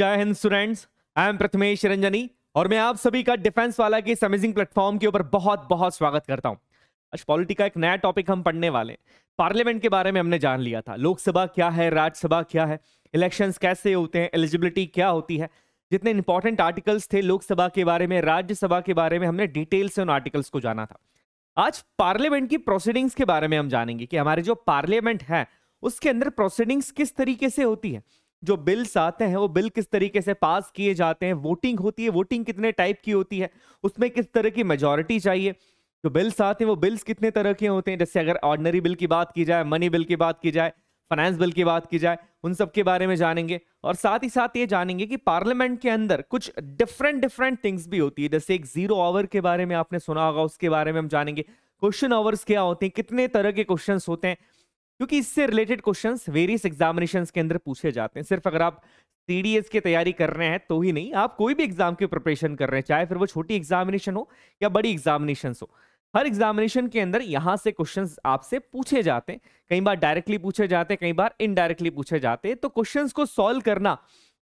जय Hind students I am Prathamesh Ranjani और मैं आप सभी का डिफेंस वाला के इस अमेजिंग प्लेटफॉर्म के ऊपर बहुत बहुत स्वागत करता हूं आज पॉलिटी का एक नया टॉपिक हम पढ़ने वाले पार्लियामेंट के बारे में हमने जान लिया था लोकसभा क्या है राज्यसभा क्या है इलेक्शंस कैसे होते हैं एलिजिबिलिटी क्या होती है जितने इंपॉर्टेंट आर्टिकल्स थे लोकसभा के बारे में राज्यसभा के बारे में हमने डिटेल से उन आर्टिकल्स को जाना था आज पार्लियामेंट की प्रोसीडिंग्स के बारे में हम जानेंगे कि हमारे जो पार्लियामेंट है उसके अंदर प्रोसीडिंग्स किस तरीके से होती है जो बिल्स आते हैं वो बिल किस तरीके से पास किए जाते हैं वोटिंग होती है वोटिंग कितने टाइप की होती है उसमें किस तरह की मेजोरिटी चाहिए जो बिल्स आते हैं वो बिल्स कितने तरह के होते हैं जैसे अगर ऑर्डनरी बिल की बात की जाए मनी बिल की बात की जाए फाइनेंस बिल की बात की जाए उन सब के बारे में जानेंगे और साथ ही साथ ये जानेंगे कि पार्लियामेंट के अंदर कुछ डिफरेंट डिफरेंट थिंग्स भी होती है जैसे एक जीरो आवर के बारे में आपने सुना होगा उसके बारे में हम जानेंगे क्वेश्चन आवर्स क्या होते हैं कितने तरह के क्वेश्चन होते हैं क्योंकि इससे रिलेटेड क्वेश्चन वेरियस एग्जामिनेशन के अंदर पूछे जाते हैं सिर्फ अगर आप सी की तैयारी कर रहे हैं तो ही नहीं आप कोई भी एग्जाम की प्रिपरेशन कर रहे हैं चाहे फिर वो छोटी एग्जामिनेशन हो या बड़ी एग्जामिनेशन हो हर एग्जामिनेशन के अंदर यहाँ से क्वेश्चन आपसे पूछे जाते हैं कई बार डायरेक्टली पूछे जाते हैं कई बार इनडायरेक्टली पूछे जाते हैं तो क्वेश्चन को सॉल्व करना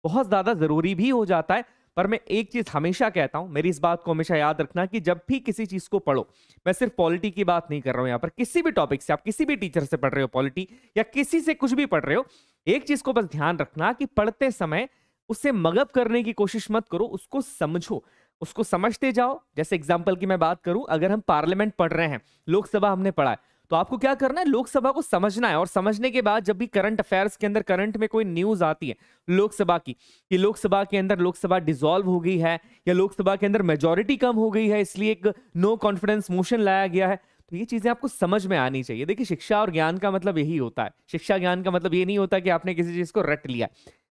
बहुत ज्यादा जरूरी भी हो जाता है पर मैं एक चीज हमेशा कहता हूं मेरी इस बात को हमेशा याद रखना कि जब भी किसी चीज को पढ़ो मैं सिर्फ पॉलिटी की बात नहीं कर रहा हूं यहां पर किसी भी टॉपिक से आप किसी भी टीचर से पढ़ रहे हो पॉलिटी या किसी से कुछ भी पढ़ रहे हो एक चीज को बस ध्यान रखना कि पढ़ते समय उससे मगब करने की कोशिश मत करो उसको समझो उसको समझते जाओ जैसे एग्जाम्पल की मैं बात करूं अगर हम पार्लियामेंट पढ़ रहे हैं लोकसभा हमने पढ़ा है तो आपको क्या करना है लोकसभा को समझना है और समझने के बाद जब भी करंट अफेयर्स के अंदर करंट में कोई न्यूज आती है लोकसभा की कि लोकसभा के अंदर लोकसभा डिसॉल्व हो गई है या लोकसभा के अंदर मेजोरिटी कम हो गई है इसलिए एक नो कॉन्फिडेंस मोशन लाया गया है तो ये चीजें आपको समझ में आनी चाहिए देखिए शिक्षा और ज्ञान का मतलब यही होता है शिक्षा ज्ञान का मतलब ये नहीं होता कि आपने किसी चीज को रट लिया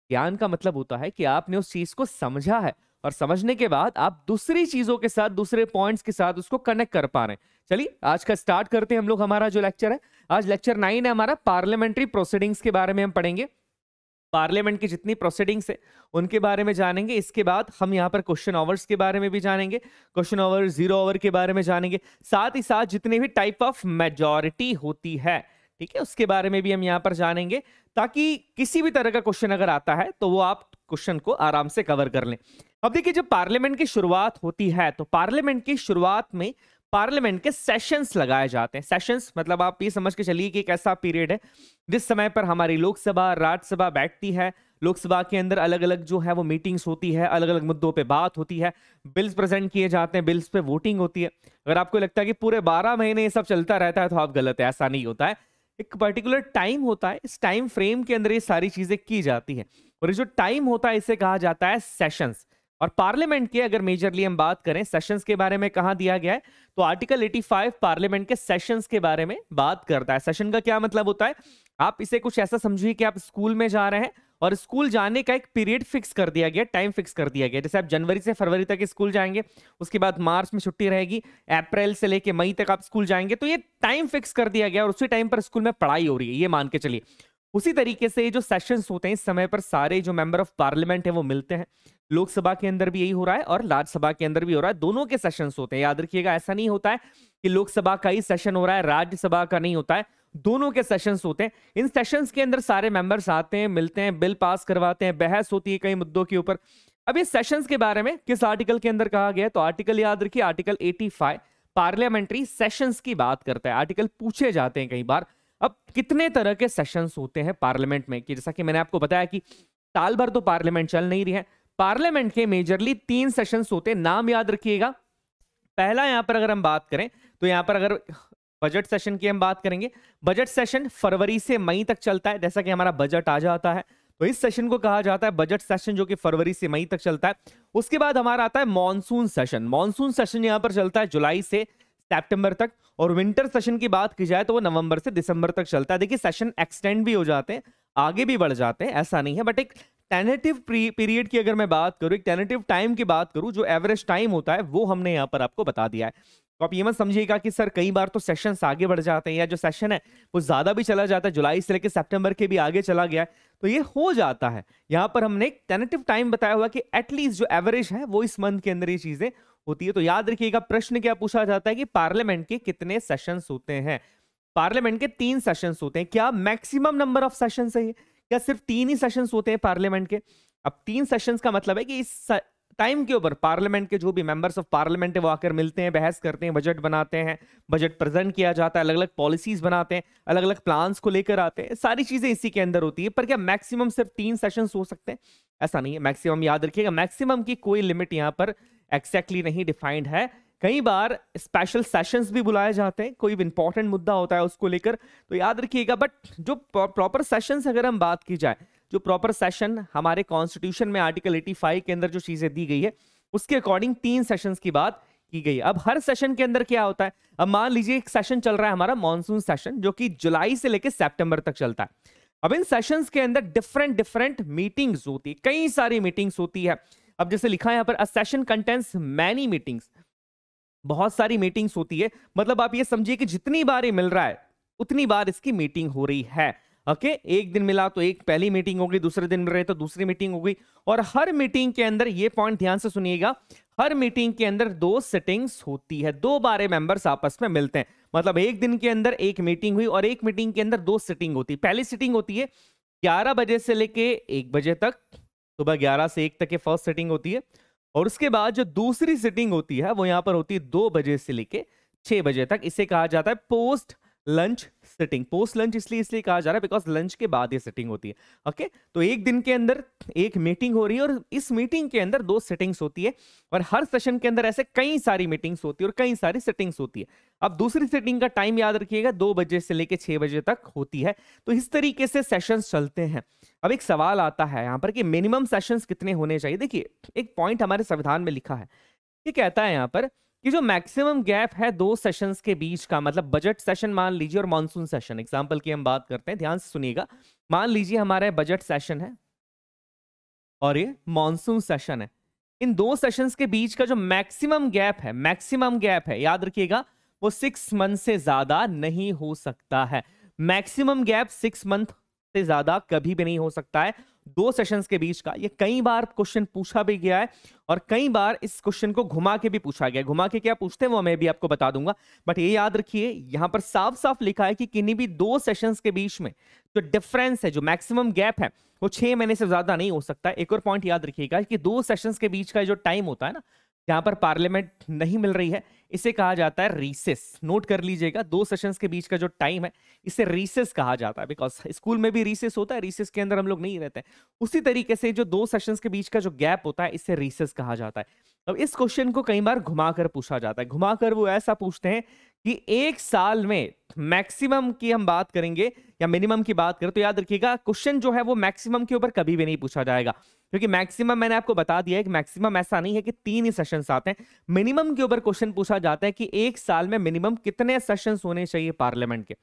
ज्ञान का मतलब होता है कि आपने उस चीज को समझा है और समझने के बाद आप दूसरी चीजों के साथ दूसरे पॉइंट्स के साथ उसको कनेक्ट कर पा रहे हैं चलिए आज का स्टार्ट करते हैं हम लोग हमारा जो लेक्चर है आज लेक्चर नाइन है हमारा पार्लियामेंट्री प्रोसीडिंग्स के बारे में हम पढ़ेंगे पार्लियामेंट की जितनी प्रोसीडिंग्स है उनके बारे में जानेंगे इसके बाद हम यहाँ पर क्वेश्चन आवर्स के बारे में भी जानेंगे क्वेश्चन ऑवर जीरो ऑवर के बारे में जानेंगे साथ ही साथ जितने भी टाइप ऑफ मेजोरिटी होती है ठीक है उसके बारे में भी हम यहाँ पर जानेंगे ताकि किसी भी तरह का क्वेश्चन अगर आता है तो वो आप क्वेश्चन को आराम से कवर कर लें अब देखिए जब पार्लियामेंट की शुरुआत होती है तो पार्लियामेंट की शुरुआत में पार्लियामेंट के सेशंस लगाए जाते हैं सेशंस मतलब आप ये समझ के चलिए कि एक ऐसा पीरियड है जिस समय पर हमारी लोकसभा राज्यसभा बैठती है लोकसभा के अंदर अलग अलग जो है वो मीटिंग्स होती है अलग अलग मुद्दों पे बात होती है बिल्स प्रेजेंट किए जाते हैं बिल्स पे वोटिंग होती है अगर आपको लगता है कि पूरे बारह महीने ये सब चलता रहता है तो आप गलत है ऐसा नहीं होता है एक पर्टिकुलर टाइम होता है इस टाइम फ्रेम के अंदर ये सारी चीज़ें की जाती है और ये जो टाइम होता है इसे कहा जाता है सेशंस और पार्लियामेंट के अगर मेजरली हम बात करें सेशंस के बारे में कहा दिया गया है तो आर्टिकल 85 पार्लियामेंट के सेशंस के बारे में बात करता है सेशन का क्या मतलब होता है आप इसे कुछ ऐसा समझिए कि आप स्कूल में जा रहे हैं और स्कूल जाने का एक पीरियड फिक्स कर दिया गया टाइम फिक्स कर दिया गया जैसे आप जनवरी से फरवरी तक स्कूल जाएंगे उसके बाद मार्च में छुट्टी रहेगी अप्रैल से लेके मई तक आप स्कूल जाएंगे तो ये टाइम फिक्स कर दिया गया और उसी टाइम पर स्कूल में पढ़ाई हो रही है ये मान के चलिए उसी तरीके से जो सेशंस होते हैं समय पर सारे जो मेंबर ऑफ पार्लियामेंट है वो मिलते हैं लोकसभा के अंदर भी यही हो रहा है और राज्यसभा के अंदर भी हो रहा है दोनों के सेशंस होते हैं याद रखिएगा ऐसा नहीं होता है कि लोकसभा का ही सेशन हो रहा है राज्यसभा का नहीं होता है दोनों के सेशंस होते हैं इन सेशंस के अंदर सारे मेंबर्स आते हैं मिलते हैं बिल पास करवाते हैं बहस होती है कई मुद्दों के ऊपर अब ये सेशंस के बारे में किस आर्टिकल के अंदर कहा गया तो आर्टिकल याद रखिए आर्टिकल 85 पार्लियामेंट्री सेशंस की बात करता है आर्टिकल पूछे जाते हैं कई बार अब कितने तरह के सेशंस होते हैं पार्लियामेंट में कि जैसा कि मैंने आपको बताया कि साल भर तो पार्लियामेंट चल नहीं रही है पार्लियामेंट के मेजरली तीन सेशंस होते हैं नाम याद रखिएगा पहला यहां पर अगर हम बात करें तो यहां पर अगर बजट सेशन की हम बात करेंगे बजट सेशन फरवरी से मई तक चलता है जैसा कि हमारा बजट आ जाता है तो इस सेशन को कहा जाता है बजट सेशन जो कि फरवरी से मई तक चलता है उसके बाद हमारा आता है मानसून सेशन मानसून सेशन यहां पर चलता है जुलाई से सेप्टेम्बर तक और विंटर सेशन की बात की जाए तो वो नवंबर से दिसंबर तक चलता है देखिए सेशन एक्सटेंड भी हो जाते हैं आगे भी बढ़ जाते हैं ऐसा नहीं है बट एक टेनेटिव पीरियड की अगर मैं बात करूँ एक टेनेटिव टाइम की बात करूँ जो एवरेज टाइम होता है वो हमने यहाँ पर आपको बता दिया है तो आप ये मत समझिएगा कि सर कई बार तो सेशन आगे बढ़ जाते हैं या जो सेशन है वो ज़्यादा भी चला जाता है जुलाई से लेकर सेप्टेम्बर के भी आगे चला गया तो ये हो जाता है यहाँ पर हमने एक टेनेटिव टाइम बताया हुआ कि एटलीस्ट जो एवरेज है वो इस मंथ के अंदर ये चीज़ें होती है तो याद रखिएगा प्रश्न क्या पूछा जाता है कि पार्लियामेंट के कितने सेशन होते हैं पार्लियामेंट के तीन सेशन होते हैं क्या मैक्सिमम नंबर ऑफ सेशन है क्या सिर्फ तीन ही सेशन होते हैं पार्लियामेंट के अब तीन सेशन का मतलब है कि इस टाइम के ऊपर पार्लियामेंट के जो भी मेंबर्स ऑफ पार्लियामेंट है वो आकर मिलते हैं बहस करते हैं बजट बनाते हैं बजट प्रेजेंट किया जाता है अलग अलग पॉलिसीज बनाते हैं अलग अलग प्लान्स को लेकर आते हैं सारी चीज़ें इसी के अंदर होती है पर क्या मैक्सिमम सिर्फ तीन सेशंस हो सकते हैं ऐसा नहीं है मैक्सिमम याद रखिएगा मैक्सिमम की कोई लिमिट यहाँ पर एक्सैक्टली नहीं डिफाइंड है कई बार स्पेशल सेशंस भी बुलाए जाते हैं कोई इंपॉर्टेंट मुद्दा होता है उसको लेकर तो याद रखिएगा बट जो प्रॉपर सेशंस अगर हम बात की जाए जो प्रॉपर सेशन हमारे कॉन्स्टिट्यूशन में आर्टिकल 85 के अंदर जो चीज़ें दी गई है उसके अकॉर्डिंग तीन सेशंस की बात की गई अब हर सेशन के अंदर क्या होता है अब मान लीजिए एक सेशन चल रहा है हमारा मानसून सेशन जो कि जुलाई से लेकर सेप्टेम्बर तक चलता है अब इन सेशंस के अंदर डिफरेंट डिफरेंट मीटिंग्स होती है कई सारी मीटिंग्स होती है अब जैसे लिखा है यहाँ पर a session contains many meetings बहुत सारी मीटिंग्स होती है मतलब आप ये समझिए कि जितनी बार ये मिल रहा है उतनी बार इसकी मीटिंग हो रही है ओके okay? एक दिन मिला तो एक पहली मीटिंग होगी दूसरे दिन मिल रहे तो दूसरी मीटिंग होगी और हर मीटिंग के अंदर ये पॉइंट ध्यान से सुनिएगा हर मीटिंग के अंदर दो सेटिंग्स होती है दो बारे मेंबर्स आपस में मिलते हैं मतलब एक दिन के अंदर एक मीटिंग हुई और एक मीटिंग के अंदर दो सेटिंग होती है पहली सेटिंग होती है ग्यारह बजे से लेके एक बजे तक सुबह ग्यारह से एक तक के फर्स्ट सेटिंग होती है और उसके बाद जो दूसरी सिटिंग होती है वो यहाँ पर होती है दो बजे से लेके छः बजे तक इसे कहा जाता है post lunch sitting post lunch इसलिए इसलिए कहा जा रहा है बिकॉज लंच के बाद ये सिटिंग होती है ओके okay? तो एक दिन के अंदर एक मीटिंग हो रही है और इस मीटिंग के अंदर दो सिटिंग्स होती है और हर सेशन के अंदर ऐसे कई सारी मीटिंग्स होती है और कई सारी सिटिंग्स होती है अब दूसरी सिटिंग का टाइम याद रखिएगा दो बजे से लेकर छह बजे तक होती है तो इस तरीके से सेशंस चलते हैं अब एक सवाल आता है यहाँ पर कि मिनिमम सेशंस कितने होने चाहिए देखिए एक पॉइंट हमारे संविधान में लिखा है ये कहता है यहाँ पर कि जो मैक्सिमम गैप है दो सेशंस के बीच का मतलब बजट सेशन मान लीजिए और मानसून सेशन एग्जाम्पल की हम बात करते हैं ध्यान से सुनिएगा मान लीजिए हमारा बजट सेशन है और ये मानसून सेशन है इन दो सेशंस के बीच का जो मैक्सिमम गैप है मैक्सिमम गैप है याद रखिएगा वो सिक्स मंथ से ज्यादा नहीं हो सकता है मैक्सिमम गैप सिक्स मंथ से ज्यादा कभी भी नहीं हो सकता है दो सेशन के बीच का ये कई बार क्वेश्चन पूछा भी गया है और कई बार इस क्वेश्चन को घुमा के भी पूछा गया घुमा के क्या पूछते हैं वो मैं भी आपको बता दूंगा बट ये याद रखिए यहां पर साफ साफ लिखा है कि किन्हीं भी दो सेशन के बीच में जो डिफरेंस है जो मैक्सिमम गैप है वो छह महीने से ज्यादा नहीं हो सकता एक और पॉइंट याद रखिएगा कि दो सेशन के बीच का जो टाइम होता है ना जहां पर पार्लियामेंट नहीं मिल रही है इसे कहा जाता है रीसेस नोट कर लीजिएगा दो सेशन के बीच का जो टाइम है इसे रीसेस कहा जाता है बिकॉज स्कूल में भी रीसेस होता है रीसेस के अंदर हम लोग नहीं रहते हैं उसी तरीके से जो दो सेशन के बीच का जो गैप होता है इसे रीसेस कहा जाता है अब इस क्वेश्चन को कई बार घुमा कर पूछा जाता है घुमा कर वो ऐसा पूछते हैं कि एक साल में मैक्सिमम की हम बात करेंगे या मिनिमम की बात करें तो याद रखिएगा क्वेश्चन जो है वो मैक्सिमम के ऊपर कभी भी नहीं पूछा जाएगा क्योंकि मैक्सिमम मैंने आपको बता दिया है कि मैक्सिमम ऐसा नहीं है कि तीन ही सेशन आते हैं मिनिमम के ऊपर क्वेश्चन पूछा जाता है कि एक साल में मिनिमम कितने सेशन होने चाहिए पार्लियामेंट के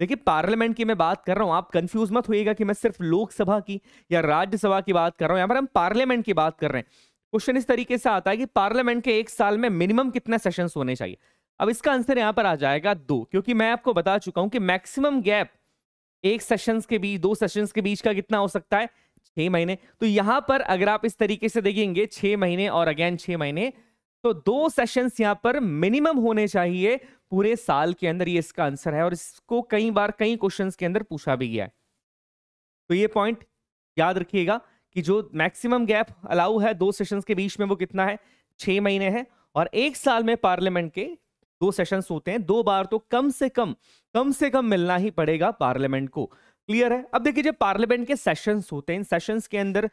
देखिए पार्लियामेंट की मैं बात कर रहा हूं आप कंफ्यूज मत होइएगा कि मैं सिर्फ लोकसभा की या राज्यसभा की बात कर रहा हूं यहाँ पर हम पार्लियामेंट की बात कर रहे हैं क्वेश्चन इस तरीके से आता है कि पार्लियामेंट के एक साल में मिनिमम कितने सेशन होने चाहिए अब इसका आंसर यहां पर आ जाएगा दो क्योंकि मैं आपको बता चुका हूं कि मैक्सिमम गैप एक सेशंस के बीच दो सेशंस के बीच का कितना हो सकता है छह महीने तो यहां पर अगर आप इस तरीके से देखेंगे छह महीने और अगेन छह महीने तो दो सेशंस यहां पर मिनिमम होने चाहिए पूरे साल के अंदर ये इसका आंसर है और इसको कई बार कई क्वेश्चंस के अंदर पूछा भी गया है तो ये पॉइंट याद रखिएगा कि जो मैक्सिमम गैप अलाउ है दो सेशंस के बीच में वो कितना है छह महीने है और एक साल में पार्लियामेंट के दो सेशंस होते हैं दो बार तो कम से कम कम से कम मिलना ही पड़ेगा पार्लियामेंट को क्लियर है अब देखिए जब पार्लियामेंट के सेशंस होते हैं इन सेशंस के अंदर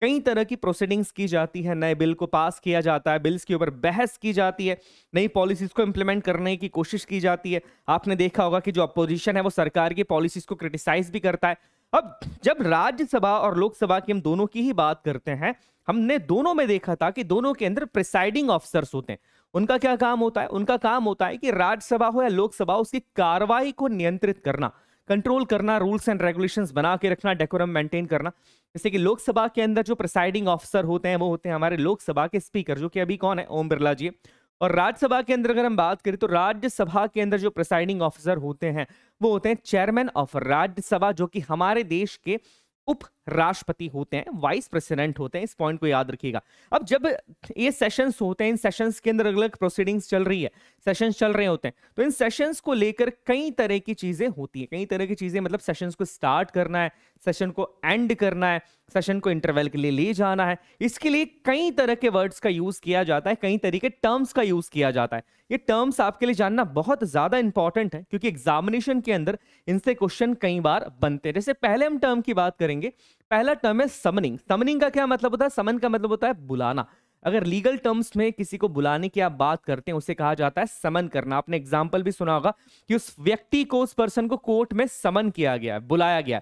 कई तरह की प्रोसीडिंग्स की जाती है नए बिल को पास किया जाता है बिल्स के ऊपर बहस की जाती है नई पॉलिसीज को इंप्लीमेंट करने की कोशिश की जाती है आपने देखा होगा कि जो अपोजिशन है वो सरकार की पॉलिसीज को क्रिटिसाइज भी करता है अब जब राज्यसभा और लोकसभा की हम दोनों की ही बात करते हैं हमने दोनों में देखा था कि दोनों के अंदर प्रिसाइडिंग ऑफिसर्स होते हैं उनका क्या काम होता है उनका काम होता है कि राज्यसभा हो या लोकसभा उसकी कार्रवाई को नियंत्रित करना कंट्रोल करना रूल्स एंड रेगुलेशंस बना के रखना डेकोरम मेंटेन करना जैसे कि लोकसभा के अंदर जो प्रिसाइडिंग ऑफिसर होते हैं वो होते हैं हमारे लोकसभा के स्पीकर जो कि अभी कौन है ओम बिरला जी और राज्यसभा के अंदर अगर हम बात करें तो राज्यसभा के अंदर जो प्रिसाइडिंग ऑफिसर होते हैं वो होते हैं चेयरमैन ऑफ राज्यसभा जो कि हमारे देश के उपराष्ट्रपति होते हैं वाइस प्रेसिडेंट होते हैं इस पॉइंट को याद रखिएगा अब जब ये सेशंस होते हैं इन सेशंस के अंदर अलग अलग प्रोसीडिंग्स चल रही है सेशंस चल रहे होते हैं तो इन सेशंस को लेकर कई तरह की चीजें होती है कई तरह की चीजें मतलब सेशंस को स्टार्ट करना है सेशन को एंड करना है सेशन को इंटरवल के लिए ले जाना है इसके लिए कई तरह के वर्ड्स का यूज किया जाता है कई तरह के टर्म्स का यूज किया जाता है ये टर्म्स आपके लिए जानना बहुत ज्यादा इंपॉर्टेंट है क्योंकि एग्जामिनेशन के अंदर इनसे क्वेश्चन कई बार बनते हैं जैसे पहले हम टर्म की बात करेंगे पहला टर्म है समनिंग समनिंग का क्या मतलब होता है समन का मतलब होता है बुलाना अगर लीगल टर्म्स में किसी को बुलाने की आप बात करते हैं उसे कहा जाता है समन करना आपने एग्जाम्पल भी सुना होगा कि उस व्यक्ति को उस पर्सन को कोर्ट में समन किया गया बुलाया गया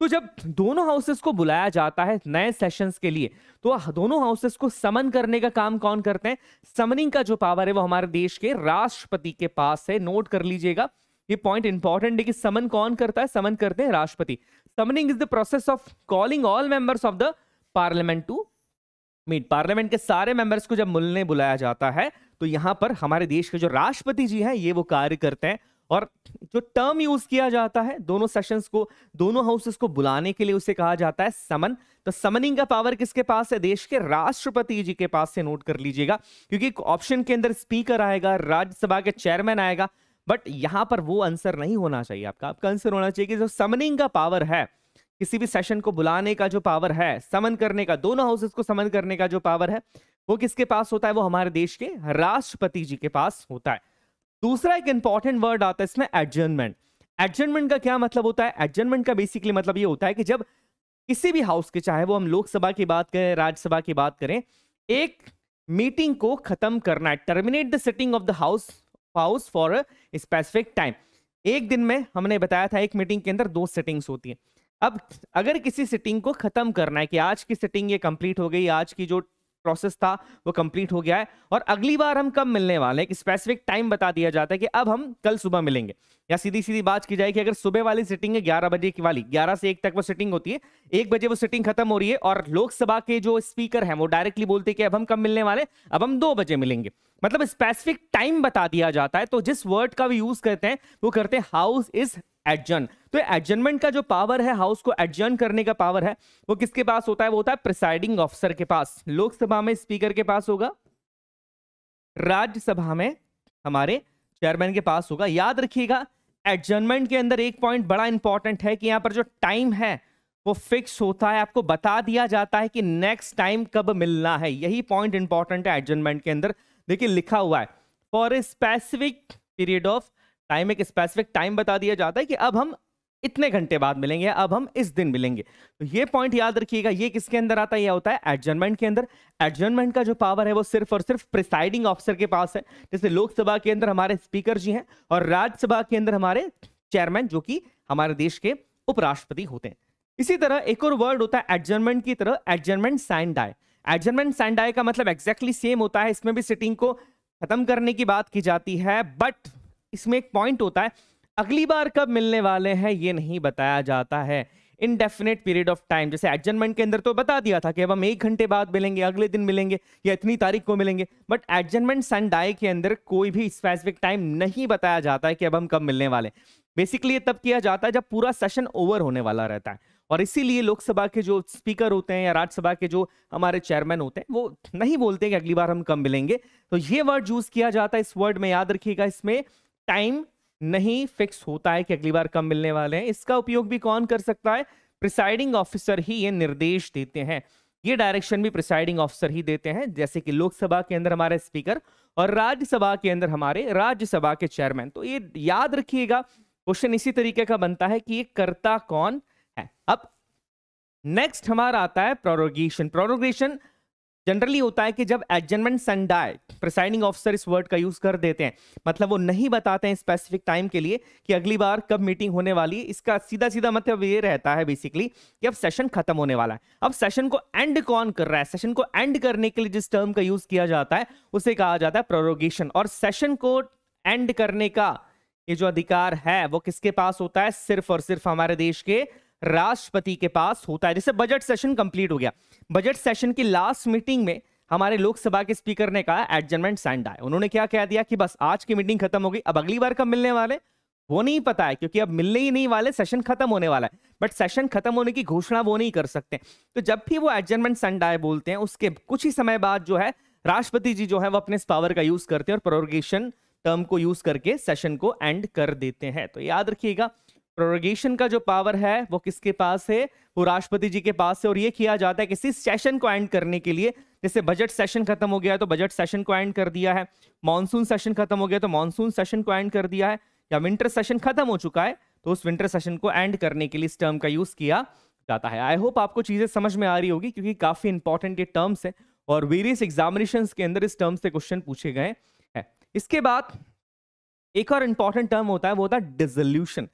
तो जब दोनों हाउसेस को बुलाया जाता है नए सेशंस के लिए तो दोनों हाउसेस को समन करने का काम कौन करते हैं समनिंग का जो पावर है वो हमारे देश के राष्ट्रपति के पास है नोट कर लीजिएगा ये पॉइंट इंपॉर्टेंट है कि समन कौन करता है समन करते हैं राष्ट्रपति summoning is the process of calling all members of the parliament to meet parliament के सारे मेंबर्स को जब मिलने बुलाया जाता है तो यहां पर हमारे देश के जो राष्ट्रपति जी हैं ये वो कार्य करते हैं और जो टर्म यूज किया जाता है दोनों सेशंस को दोनों हाउसेस को बुलाने के लिए उसे कहा जाता है समन तो समनिंग का पावर किसके पास है देश के राष्ट्रपति जी के पास से नोट कर लीजिएगा क्योंकि ऑप्शन के अंदर स्पीकर आएगा राज्यसभा के चेयरमैन आएगा बट यहां पर वो आंसर नहीं होना चाहिए आपका आपका आंसर होना चाहिए कि जो समनिंग का पावर है किसी भी सेशन को बुलाने का जो पावर है समन करने का दोनों हाउसेस को समन करने का जो पावर है वो किसके पास होता है वो हमारे देश के राष्ट्रपति जी के पास होता है दूसरा एक इंपॉर्टेंट वर्ड आता है इसमें एडजर्नमेंट एडजर्नमेंट का क्या मतलब होता है एडजर्नमेंट का बेसिकली मतलब ये होता है कि जब किसी भी हाउस के चाहे वो हम लोकसभा की बात करें राज्यसभा की बात करें एक मीटिंग को खत्म करना है terminate the sitting of the house house for a specific time एक दिन में हमने बताया था एक मीटिंग के अंदर दो सिटिंग्स होती हैं अब अगर किसी सिटिंग को खत्म करना है कि आज की सिटिंग ये कंप्लीट हो गई आज की जो प्रोसेस था वो कंप्लीट हो गया है और अगली बार हम कब मिलने वाले हैं स्पेसिफिक टाइम बता दिया जाता है कि अब हम कल सुबह मिलेंगे या सीधी सीधी बात की जाए कि अगर सुबह वाली सिटिंग है ग्यारह बजे की वाली ग्यारह से एक तक वो सिटिंग होती है एक बजे वो सिटिंग खत्म हो रही है और लोकसभा के जो स्पीकर हैं वो डायरेक्टली बोलते कि अब हम कब मिलने वाले अब हम दो बजे मिलेंगे मतलब स्पेसिफिक टाइम बता दिया जाता है तो जिस वर्ड का भी यूज करते हैं वो करते हैं हाउस इज एडजन तो एडजनमेंट का जो पावर है हाउस को एडजन करने का पावर है वो किसके पास होता है वो होता है प्रिसाइडिंग ऑफिसर के पास लोकसभा में स्पीकर के पास होगा राज्यसभा में हमारे चेयरमैन के पास होगा याद रखिएगा एडजनमेंट के अंदर एक पॉइंट बड़ा इंपॉर्टेंट है कि यहां पर जो टाइम है वो फिक्स होता है आपको बता दिया जाता है कि नेक्स्ट टाइम कब मिलना है यही पॉइंट इंपॉर्टेंट है एडजनमेंट के अंदर देखिए लिखा हुआ है for a specific period of time एक स्पेसिफिक टाइम बता दिया जाता है कि अब हम इतने घंटे बाद मिलेंगे अब हम इस दिन मिलेंगे तो ये पॉइंट याद रखिएगा ये किसके अंदर आता है यह होता है एडजर्नमेंट के अंदर एडजमेंट का जो पावर है वो सिर्फ और सिर्फ प्रिसाइडिंग ऑफिसर के पास है जैसे लोकसभा के अंदर हमारे स्पीकर जी हैं और राज्यसभा के अंदर हमारे चेयरमैन जो कि हमारे देश के उपराष्ट्रपति होते हैं इसी तरह एक और वर्ड होता है एडजमेंट की तरह adjournment sine die adjournment sine die का मतलब exactly सेम होता है इसमें भी सिटिंग को खत्म करने की बात की जाती है बट इसमें एक पॉइंट होता है अगली बार कब मिलने वाले हैं ये नहीं बताया जाता है इनडेफिनेट पीरियड ऑफ टाइम जैसे एडजमेंट के अंदर तो बता दिया था कि अब हम एक घंटे बाद मिलेंगे अगले दिन मिलेंगे या इतनी तारीख को मिलेंगे बट एडजमेंट डाई के अंदर कोई भी स्पेसिफिक टाइम नहीं बताया जाता है कि अब हम कब मिलने वाले बेसिकली ये तब किया जाता है जब पूरा सेशन ओवर होने वाला रहता है और इसीलिए लोकसभा के जो स्पीकर होते हैं या राज्यसभा के जो हमारे चेयरमैन होते हैं वो नहीं बोलते कि अगली बार हम कम मिलेंगे तो ये वर्ड यूज किया जाता है इस वर्ड में याद रखिएगा इसमें टाइम नहीं फिक्स होता है कि अगली बार कब मिलने वाले हैं इसका उपयोग भी कौन कर सकता है प्रिसाइडिंग ऑफिसर ही ये निर्देश देते हैं ये डायरेक्शन भी प्रिसाइडिंग ऑफिसर ही देते हैं जैसे कि लोकसभा के अंदर हमारे स्पीकर और राज्यसभा के अंदर हमारे राज्यसभा के चेयरमैन तो ये याद रखिएगा क्वेश्चन इसी तरीके का बनता है कि ये करता कौन है अब नेक्स्ट हमारा आता है प्रोरोगेशन प्रोरोगेशन जनरली होता है कि जब एडजमेंट संडाय प्रिसाइडिंग ऑफिसर इस वर्ड का यूज कर देते हैं मतलब वो नहीं बताते हैं स्पेसिफिक टाइम के लिए कि अगली बार कब मीटिंग होने वाली है इसका सीधा सीधा मतलब ये रहता है बेसिकली कि अब सेशन खत्म होने वाला है अब सेशन को एंड कौन कर रहा है सेशन को एंड करने के लिए जिस टर्म का यूज किया जाता है उसे कहा जाता है प्रोरोगेशन और सेशन को एंड करने का ये जो अधिकार है वो किसके पास होता है सिर्फ और सिर्फ हमारे देश के राष्ट्रपति के पास होता है जैसे बजट सेशन कंप्लीट हो गया बजट सेशन की लास्ट मीटिंग में हमारे लोकसभा के स्पीकर ने कहा एडजमेंट सेंड आए उन्होंने क्या कह दिया कि बस आज की मीटिंग खत्म हो गई अब अगली बार कब मिलने वाले वो नहीं पता है क्योंकि अब मिलने ही नहीं वाले सेशन खत्म होने वाला है बट सेशन खत्म होने की घोषणा वो नहीं कर सकते तो जब भी वो एडजमेंट सेंड आए बोलते हैं उसके कुछ ही समय बाद जो है राष्ट्रपति जी जो है वो अपने पावर का यूज करते हैं और प्रोरोगेशन टर्म को यूज करके सेशन को एंड कर देते हैं तो याद रखिएगा प्रोरोगेशन का जो पावर है वो किसके पास है वो राष्ट्रपति जी के पास है और ये किया जाता है किसी सेशन को एंड करने के लिए जैसे बजट सेशन खत्म हो गया तो बजट सेशन को एंड कर दिया है मानसून सेशन खत्म हो गया तो मानसून सेशन को एंड कर दिया है या विंटर सेशन खत्म हो चुका है तो उस विंटर सेशन को एंड करने के लिए इस टर्म का यूज किया जाता है आई होप आपको चीजें समझ में आ रही होगी क्योंकि काफी इंपॉर्टेंट ये टर्म्स है और वेरियस एग्जामिनेशन के अंदर इस टर्म से क्वेश्चन पूछे गए हैं इसके बाद एक और इंपॉर्टेंट टर्म होता है वो होता है डिजोल्यूशन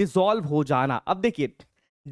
डिसॉल्व हो जाना अब देखिए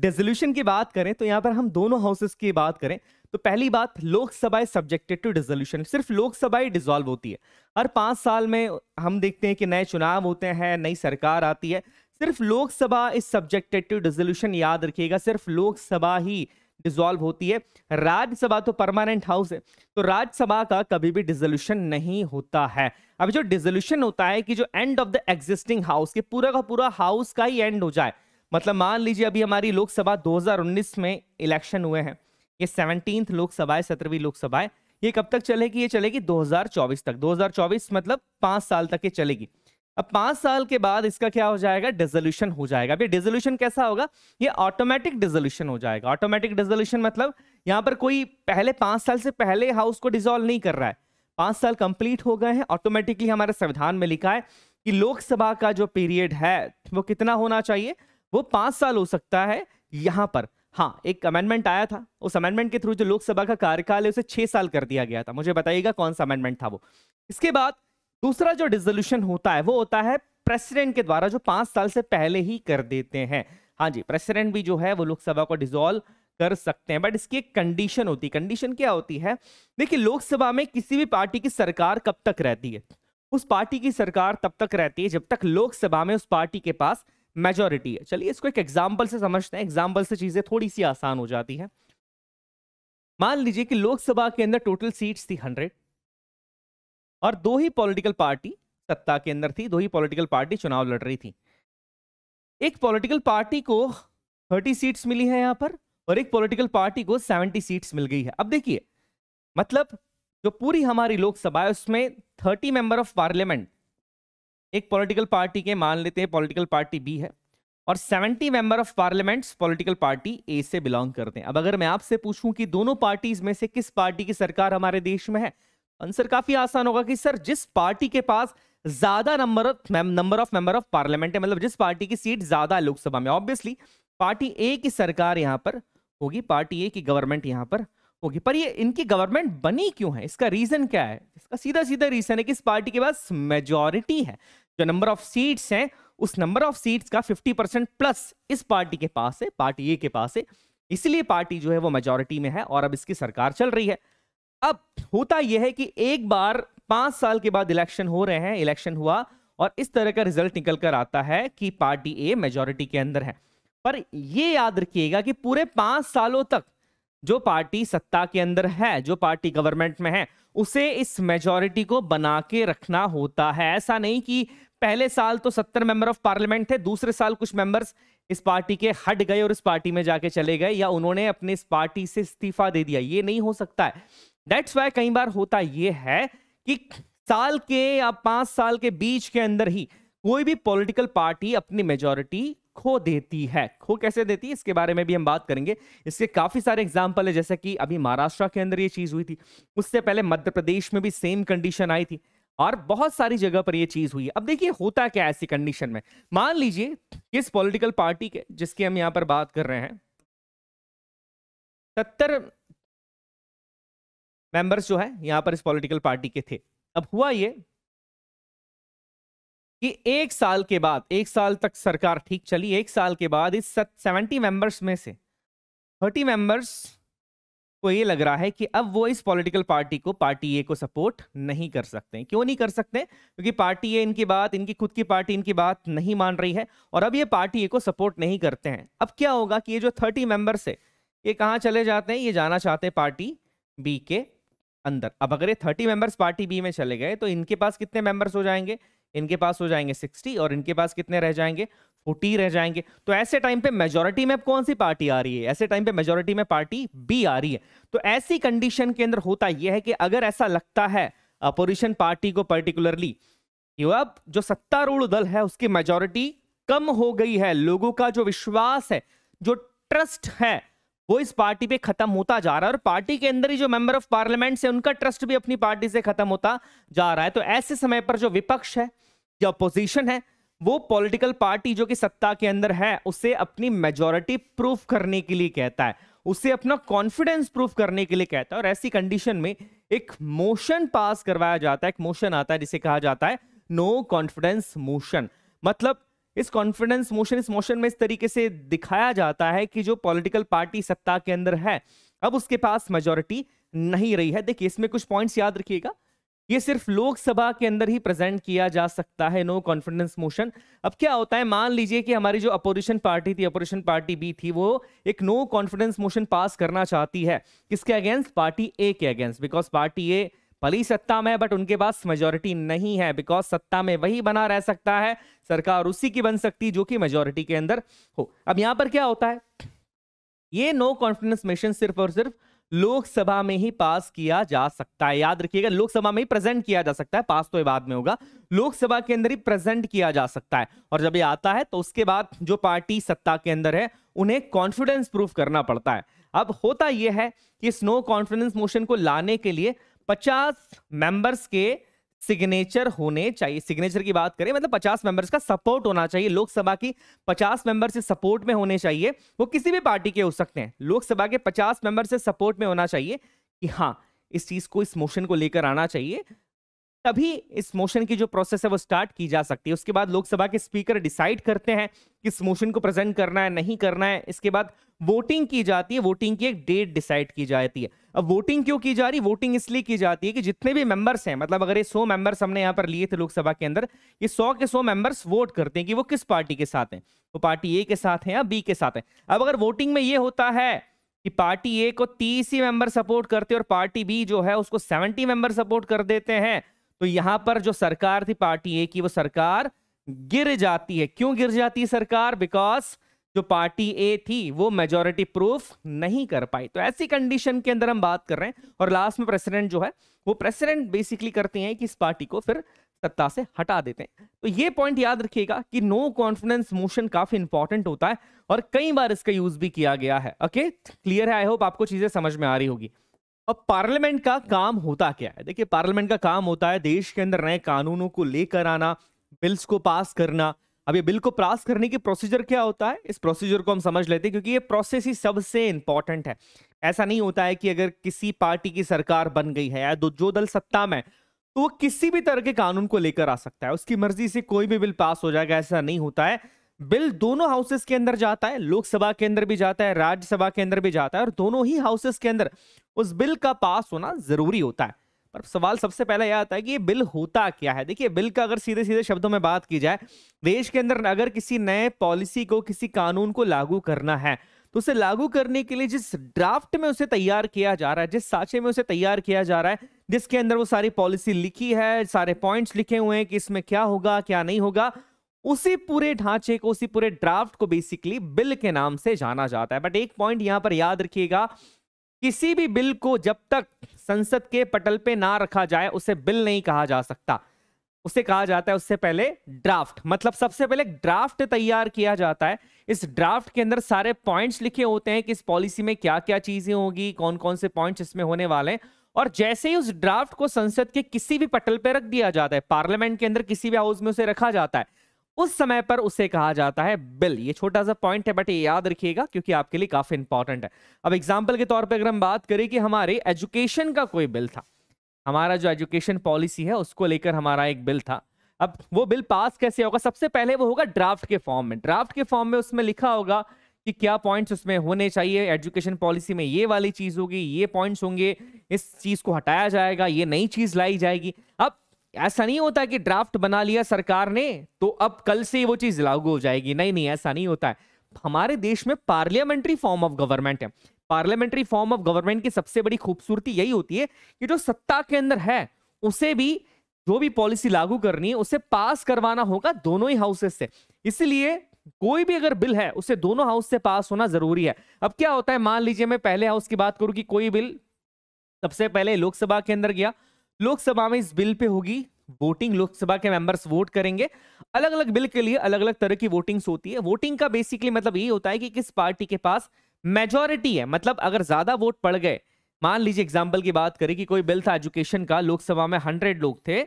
डिजोल्यूशन की बात करें तो यहाँ पर हम दोनों हाउसेस की बात करें तो पहली बात लोकसभा सब्जेक्टेड टू डिजोल्यूशन सिर्फ लोकसभा ही डिसॉल्व होती है हर पांच साल में हम देखते हैं कि नए चुनाव होते हैं नई सरकार आती है सिर्फ Lok Sabha is subjected to dissolution याद रखिएगा सिर्फ लोकसभा ही डिसॉल्व होती है राज्यसभा तो परमानेंट हाउस है तो राज्यसभा का कभी भी डिजोल्यूशन नहीं होता है अभी जो डिजोल्यूशन होता है कि जो end of the existing house के पूरा का पूरा हाउस का ही एंड हो जाए मतलब मान लीजिए अभी हमारी लोकसभा 2019 में इलेक्शन हुए हैं ये सेवनटीन लोकसभा है सत्रहवीं लोकसभा है ये कब तक चलेगी ये चलेगी 2024 तक 2024 मतलब पाँच साल तक ये चलेगी अब पाँच साल के बाद इसका क्या हो जाएगा डिजोल्यूशन हो जाएगा अभी डिजोल्यूशन कैसा होगा ये ऑटोमेटिक डिजोल्यूशन हो जाएगा ऑटोमेटिक डिजोल्यूशन मतलब यहाँ पर कोई पहले पाँच साल से पहले हाउस को डिजोल्व नहीं कर रहा है पांच साल कंप्लीट हो गए हैं ऑटोमेटिकली हमारे संविधान में लिखा है कि लोकसभा का जो पीरियड है वो कितना होना चाहिए वो पांच साल हो सकता है यहां पर हाँ एक अमेंडमेंट आया था उस अमेंडमेंट के थ्रू जो लोकसभा का कार्यकाल है उसे छह साल कर दिया गया था मुझे बताइएगा कौन सा अमेंडमेंट था वो इसके बाद दूसरा जो रिजोल्यूशन होता है वो होता है प्रेसिडेंट के द्वारा जो पांच साल से पहले ही कर देते हैं हाँ जी प्रेसिडेंट भी जो है वो लोकसभा को डिजोल्व कर सकते हैं बट इसकी एक कंडीशन होती है कंडीशन क्या होती है देखिए लोकसभा में किसी भी पार्टी की सरकार कब तक रहती है उस पार्टी की सरकार तब तक रहती है जब तक लोकसभा में उस पार्टी के पास मेजोरिटी है चलिए इसको एक एग्जाम्पल से समझते हैं एग्जाम्पल से चीजें थोड़ी सी आसान हो जाती है मान लीजिए कि लोकसभा के अंदर टोटल सीट्स थी हंड्रेड और दो ही पॉलिटिकल पार्टी सत्ता के अंदर थी दो ही पॉलिटिकल पार्टी चुनाव लड़ रही थी एक पॉलिटिकल पार्टी को थर्टी सीट्स मिली है यहां पर और एक पॉलिटिकल पार्टी को 70 सीट्स मिल गई है अब देखिए मतलब जो पूरी हमारी लोकसभा है उसमें 30 मेंबर ऑफ पार्लियामेंट एक पॉलिटिकल पार्टी के मान लेते हैं पॉलिटिकल पार्टी बी है और 70 member of parliament political party A से बिलोंग करते हैं अब अगर मैं आपसे पूछूं कि दोनों पार्टीज में से किस पार्टी की सरकार हमारे देश में है आंसर काफी आसान होगा कि सर जिस पार्टी के पास ज्यादा number of number of member of parliament है मतलब जिस पार्टी की सीट ज्यादा है लोकसभा में ऑब्वियसली पार्टी ए की सरकार यहां पर होगी पार्टी ए की गवर्नमेंट यहाँ पर होगी पर ये इनकी गवर्नमेंट बनी क्यों है इसका रीजन क्या है इसका सीधा सीधा रीजन है कि इस पार्टी के पास मेजोरिटी है जो नंबर ऑफ सीट्स हैं उस नंबर ऑफ सीट्स का 50 परसेंट प्लस इस पार्टी के पास है पार्टी ए के पास है इसलिए पार्टी जो है वो मेजोरिटी में है और अब इसकी सरकार चल रही है अब होता यह है कि एक बार पांच साल के बाद इलेक्शन हो रहे हैं इलेक्शन हुआ और इस तरह का रिजल्ट निकल कर आता है कि पार्टी ए मेजोरिटी के अंदर है पर यह याद रखिएगा कि पूरे पांच सालों तक जो पार्टी सत्ता के अंदर है जो पार्टी गवर्नमेंट में है उसे इस मेजोरिटी को बना के रखना होता है ऐसा नहीं कि पहले साल तो सत्तर मेंबर ऑफ पार्लियामेंट थे दूसरे साल कुछ मेंबर्स इस पार्टी के हट गए और इस पार्टी में जाके चले गए या उन्होंने अपने इस पार्टी से इस्तीफा दे दिया ये नहीं हो सकता है डेट्स वाई कई बार होता ये है कि साल के या पांच साल के बीच के अंदर ही कोई भी पॉलिटिकल पार्टी अपनी मेजोरिटी खो देती है खो कैसे देती है इसके बारे में भी हम बात करेंगे इसके काफी सारे एग्जाम्पल है जैसे कि अभी महाराष्ट्र के अंदर ये चीज हुई थी उससे पहले मध्य प्रदेश में भी सेम कंडीशन आई थी और बहुत सारी जगह पर यह चीज हुई अब देखिए होता क्या ऐसी कंडीशन में मान लीजिए किस पॉलिटिकल पार्टी के जिसकी हम यहां पर बात कर रहे हैं सत्तर मेंबर्स जो है यहां पर इस पॉलिटिकल पार्टी के थे अब हुआ ये कि एक साल के बाद एक साल तक सरकार ठीक चली एक साल के बाद इस सेवेंटी मेंबर्स में से थर्टी मेंबर्स को ये लग रहा है कि अब वो इस पॉलिटिकल पार्टी को पार्टी ए को सपोर्ट नहीं कर सकते क्यों नहीं कर सकते क्योंकि पार्टी ए इनकी बात इनकी खुद की पार्टी इनकी बात नहीं मान रही है और अब ये पार्टी ए को सपोर्ट नहीं करते हैं अब क्या होगा कि ये जो थर्टी मेंबर्स है ये कहाँ चले जाते हैं ये जाना चाहते हैं पार्टी बी के अंदर अब अगर ये थर्टी मेंबर्स पार्टी बी में चले गए तो इनके पास कितने मेंबर्स हो जाएंगे इनके पास हो जाएंगे सिक्सटी और इनके पास कितने रह जाएंगे फोर्टी रह जाएंगे तो ऐसे टाइम पे मेजोरिटी में कौन सी पार्टी आ रही है ऐसे टाइम पे मेजोरिटी में पार्टी बी आ रही है तो ऐसी कंडीशन के अंदर होता यह है कि अगर ऐसा लगता है अपोजिशन पार्टी को पर्टिकुलरली अब जो सत्तारूढ़ दल है उसकी मेजोरिटी कम हो गई है लोगों का जो विश्वास है जो ट्रस्ट है वो इस पार्टी पे खत्म होता जा रहा है और पार्टी के अंदर ही जो मेंबर ऑफ पार्लियामेंट से उनका ट्रस्ट भी अपनी पार्टी से खत्म होता जा रहा है तो ऐसे समय पर जो विपक्ष है या अपोजिशन है वो पॉलिटिकल पार्टी जो कि सत्ता के अंदर है उसे अपनी मेजोरिटी प्रूफ करने के लिए कहता है उसे अपना कॉन्फिडेंस प्रूफ करने के लिए कहता है और ऐसी कंडीशन में एक मोशन पास करवाया जाता है एक मोशन आता है जिसे कहा जाता है नो कॉन्फिडेंस मोशन मतलब इस कॉन्फिडेंस मोशन इस मोशन में इस तरीके से दिखाया जाता है कि जो पॉलिटिकल पार्टी सत्ता के अंदर है अब उसके पास मेजोरिटी नहीं रही है देखिए इसमें कुछ पॉइंट्स याद रखिएगा ये सिर्फ लोकसभा के अंदर ही प्रेजेंट किया जा सकता है नो कॉन्फिडेंस मोशन अब क्या होता है मान लीजिए कि हमारी जो अपोजिशन पार्टी थी अपोजिशन पार्टी बी थी वो एक नो कॉन्फिडेंस मोशन पास करना चाहती है किसके अगेंस्ट पार्टी ए के अगेंस्ट बिकॉज पार्टी ए भली सत्ता में है बट उनके पास मेजोरिटी नहीं है बिकॉज सत्ता में वही बना रह सकता है सरकार उसी की बन सकती जो कि मेजोरिटी के अंदर हो अब यहां पर क्या होता है ये नो कॉन्फिडेंस मिशन सिर्फ और सिर्फ लोकसभा में ही पास किया जा सकता है याद रखिएगा लोकसभा में ही प्रेजेंट किया जा सकता है पास तो ये बाद में होगा लोकसभा के अंदर ही प्रेजेंट किया जा सकता है और जब ये आता है तो उसके बाद जो पार्टी सत्ता के अंदर है उन्हें कॉन्फिडेंस प्रूफ करना पड़ता है अब होता यह है कि इस नो कॉन्फिडेंस मोशन को लाने के लिए पचास मेंबर्स के सिग्नेचर होने चाहिए सिग्नेचर की बात करें मतलब 50 मेंबर्स का सपोर्ट होना चाहिए लोकसभा की 50 मेंबर से सपोर्ट में होने चाहिए वो किसी भी पार्टी के हो सकते हैं लोकसभा के 50 मेंबर से सपोर्ट में होना चाहिए कि हाँ इस चीज को इस मोशन को लेकर आना चाहिए तभी इस मोशन की जो प्रोसेस है वो स्टार्ट की जा सकती है उसके बाद लोकसभा के स्पीकर डिसाइड करते हैं कि इस मोशन को प्रेजेंट करना है नहीं करना है इसके बाद वोटिंग की जाती है वोटिंग की एक डेट डिसाइड की जाती है अब वोटिंग क्यों की जा रही वोटिंग इसलिए की जाती है कि जितने भी मेंबर्स हैं मतलब अगर ये सौ मेंबर्स हमने यहाँ पर लिए थे लोकसभा के अंदर ये सौ के सौ मेंबर्स वोट करते हैं कि वो किस पार्टी के साथ हैं वो पार्टी ए के साथ हैं या बी के साथ हैं अब अगर वोटिंग में ये होता है कि पार्टी ए को तीस ही मेंबर सपोर्ट करते और पार्टी बी जो है उसको सेवेंटी मेंबर सपोर्ट कर देते हैं तो यहाँ पर जो सरकार थी पार्टी ए की वो सरकार गिर जाती है क्यों गिर जाती है सरकार बिकॉज जो पार्टी ए थी वो मेजोरिटी प्रूफ नहीं कर पाई तो ऐसी कंडीशन के अंदर हम बात कर रहे हैं और लास्ट में प्रेसिडेंट जो है वो प्रेसिडेंट बेसिकली करते हैं कि इस पार्टी को फिर सत्ता से हटा देते हैं तो ये पॉइंट याद रखिएगा कि नो कॉन्फिडेंस मोशन काफी इंपॉर्टेंट होता है और कई बार इसका यूज भी किया गया है ओके क्लियर है आई होप आपको चीजें समझ में आ रही होगी अब पार्लियामेंट का काम होता क्या है देखिए पार्लियामेंट का काम होता है देश के अंदर नए कानूनों को लेकर आना बिल्स को पास करना अब ये बिल को पास करने की प्रोसीजर क्या होता है इस प्रोसीजर को हम समझ लेते हैं क्योंकि ये प्रोसेस ही सबसे इंपॉर्टेंट है ऐसा नहीं होता है कि अगर किसी पार्टी की सरकार बन गई है या जो दल सत्ता में तो वो किसी भी तरह के कानून को लेकर आ सकता है उसकी मर्जी से कोई भी बिल पास हो जाएगा ऐसा नहीं होता है बिल दोनों हाउसेस के अंदर जाता है लोकसभा के अंदर भी जाता है राज्यसभा के अंदर भी जाता है और दोनों ही हाउसेस के अंदर उस बिल का पास होना जरूरी होता है पर सवाल सबसे पहले यह आता है कि ये बिल होता क्या है देखिए बिल का अगर सीधे सीधे शब्दों में बात की जाए देश के अंदर अगर किसी नए पॉलिसी को किसी कानून को लागू करना है तो उसे लागू करने के लिए जिस ड्राफ्ट में उसे तैयार किया जा रहा है जिस साचे में उसे तैयार किया जा रहा है जिसके अंदर वो सारी पॉलिसी लिखी है सारे पॉइंट्स लिखे हुए हैं कि इसमें क्या होगा क्या नहीं होगा उसी पूरे ढांचे को उसी पूरे ड्राफ्ट को बेसिकली बिल के नाम से जाना जाता है बट एक पॉइंट यहां पर याद रखिएगा किसी भी बिल को जब तक संसद के पटल पे ना रखा जाए उसे बिल नहीं कहा जा सकता उसे कहा जाता है उससे पहले ड्राफ्ट मतलब सबसे पहले ड्राफ्ट तैयार किया जाता है इस ड्राफ्ट के अंदर सारे पॉइंट्स लिखे होते हैं कि इस पॉलिसी में क्या क्या चीजें होगी कौन कौन से पॉइंट्स इसमें होने वाले हैं और जैसे ही उस ड्राफ्ट को संसद के किसी भी पटल पर रख दिया जाता है पार्लियामेंट के अंदर किसी भी हाउस में उसे रखा जाता है उस समय पर उसे कहा जाता है बिल ये छोटा सा पॉइंट है बट ये याद रखिएगा क्योंकि आपके लिए काफी इंपॉर्टेंट है अब एग्जाम्पल के तौर पर अगर हम बात करें कि हमारे एजुकेशन का कोई बिल था हमारा जो एजुकेशन पॉलिसी है उसको लेकर हमारा एक बिल था अब वो बिल पास कैसे होगा सबसे पहले वो होगा ड्राफ्ट के फॉर्म में ड्राफ्ट के फॉर्म में उसमें लिखा होगा कि क्या पॉइंट्स उसमें होने चाहिए एजुकेशन पॉलिसी में ये वाली चीज होगी ये पॉइंट्स होंगे इस चीज को हटाया जाएगा ये नई चीज लाई जाएगी अब ऐसा नहीं होता कि ड्राफ्ट बना लिया सरकार ने तो अब कल से वो चीज लागू हो जाएगी नहीं नहीं ऐसा नहीं होता है हमारे देश में पार्लियामेंट्री फॉर्म ऑफ गवर्नमेंट है पार्लियामेंट्री फॉर्म ऑफ गवर्नमेंट की सबसे बड़ी खूबसूरती यही होती है कि जो सत्ता के अंदर है उसे भी जो भी पॉलिसी लागू करनी है उसे पास करवाना होगा दोनों ही हाउसेस से इसलिए कोई भी अगर बिल है उसे दोनों हाउस से पास होना जरूरी है अब क्या होता है मान लीजिए मैं पहले हाउस की बात करूं कि कोई बिल सबसे पहले लोकसभा के अंदर गया लोकसभा में इस बिल पे होगी वोटिंग लोकसभा के मेंबर्स वोट करेंगे अलग अलग बिल के लिए अलग अलग तरह की वोटिंग्स होती है वोटिंग का बेसिकली मतलब ये होता है कि किस पार्टी के पास मेजोरिटी है मतलब अगर ज्यादा वोट पड़ गए मान लीजिए एग्जाम्पल की बात करें कि कोई बिल था एजुकेशन का लोकसभा में हंड्रेड लोग थे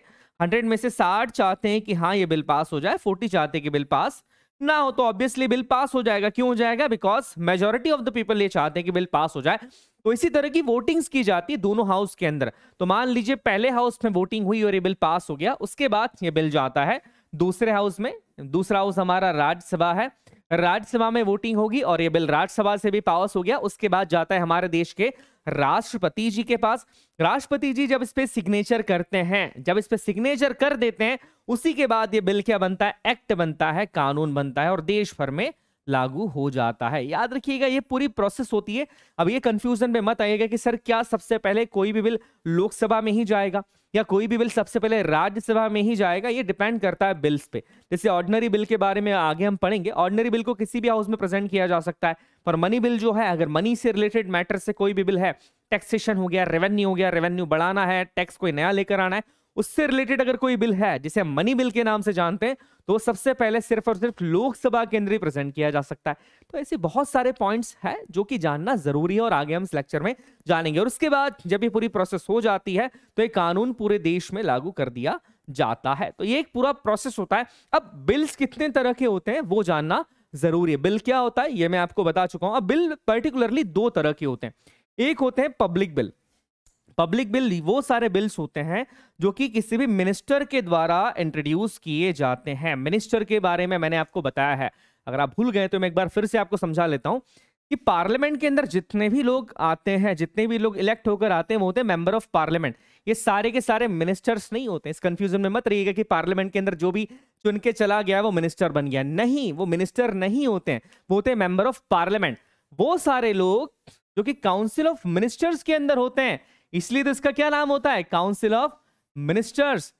हंड्रेड में से साठ चाहते हैं कि हाँ ये बिल पास हो जाए फोर्टी चाहते हैं कि बिल पास ना हो तो ऑब्वियसली बिल पास हो जाएगा क्यों हो जाएगा because majority of the people ये चाहते हैं कि बिल पास हो जाए तो इसी तरह की वोटिंग्स की जाती है दोनों हाउस के अंदर तो मान लीजिए पहले हाउस में वोटिंग हुई और ये बिल पास हो गया उसके बाद ये बिल जाता है दूसरे हाउस में दूसरा हाउस हमारा राज्यसभा है राज्यसभा में वोटिंग होगी और ये बिल राज्यसभा से भी पास हो गया उसके बाद जाता है हमारे देश के राष्ट्रपति जी के पास राष्ट्रपति जी जब इस पे सिग्नेचर करते हैं जब इस पे सिग्नेचर कर देते हैं उसी के बाद ये बिल क्या बनता है एक्ट बनता है कानून बनता है और देश भर में लागू हो जाता है याद रखिएगा ये पूरी प्रोसेस होती है अब ये कंफ्यूजन में मत आइएगा कि सर क्या सबसे पहले कोई भी बिल लोकसभा में ही जाएगा या कोई भी बिल सबसे पहले राज्यसभा में ही जाएगा ये डिपेंड करता है बिल्स पे जैसे ऑर्डिनरी बिल के बारे में आगे हम पढ़ेंगे ऑर्डिनरी बिल को किसी भी हाउस में प्रेजेंट किया जा सकता है पर मनी बिल जो है अगर मनी से रिलेटेड मैटर से कोई भी बिल है टैक्सेशन हो गया रेवेन्यू हो गया रेवेन्यू बढ़ाना है टैक्स कोई नया लेकर आना है उससे रिलेटेड अगर कोई बिल है जिसे हम मनी बिल के नाम से जानते हैं तो सबसे पहले सिर्फ और सिर्फ लोकसभा केंद्र ही प्रेजेंट किया जा सकता है तो ऐसे बहुत सारे पॉइंट्स हैं जो कि जानना जरूरी है और आगे हम इस लेक्चर में जानेंगे और उसके बाद जब ये पूरी प्रोसेस हो जाती है तो ये कानून पूरे देश में लागू कर दिया जाता है तो ये एक पूरा प्रोसेस होता है अब बिल्स कितने तरह के होते हैं वो जानना जरूरी है बिल क्या होता है ये मैं आपको बता चुका हूं अब बिल पर्टिकुलरली दो तरह के होते हैं एक होते हैं पब्लिक बिल पब्लिक बिल वो सारे बिल्स होते हैं जो कि किसी भी मिनिस्टर के द्वारा इंट्रोड्यूस किए जाते हैं मिनिस्टर के बारे में मैंने आपको बताया है अगर आप भूल गए तो मैं एक बार फिर से आपको समझा लेता हूँ कि पार्लियामेंट के अंदर जितने भी लोग आते हैं जितने भी लोग इलेक्ट होकर आते हैं वो होते हैं मेंबर ऑफ पार्लियामेंट ये सारे के सारे मिनिस्टर्स नहीं होते इस कंफ्यूजन में मत रहिएगा कि पार्लियामेंट के अंदर जो भी चुन के चला गया वो मिनिस्टर बन गया नहीं वो मिनिस्टर नहीं होते हैं वो होते हैं मेंबर ऑफ पार्लियामेंट वो सारे लोग जो कि काउंसिल ऑफ मिनिस्टर्स के अंदर होते हैं इसलिए तो इसका क्या नाम होता है काउंसिल ऑफ मिनिस्टर्स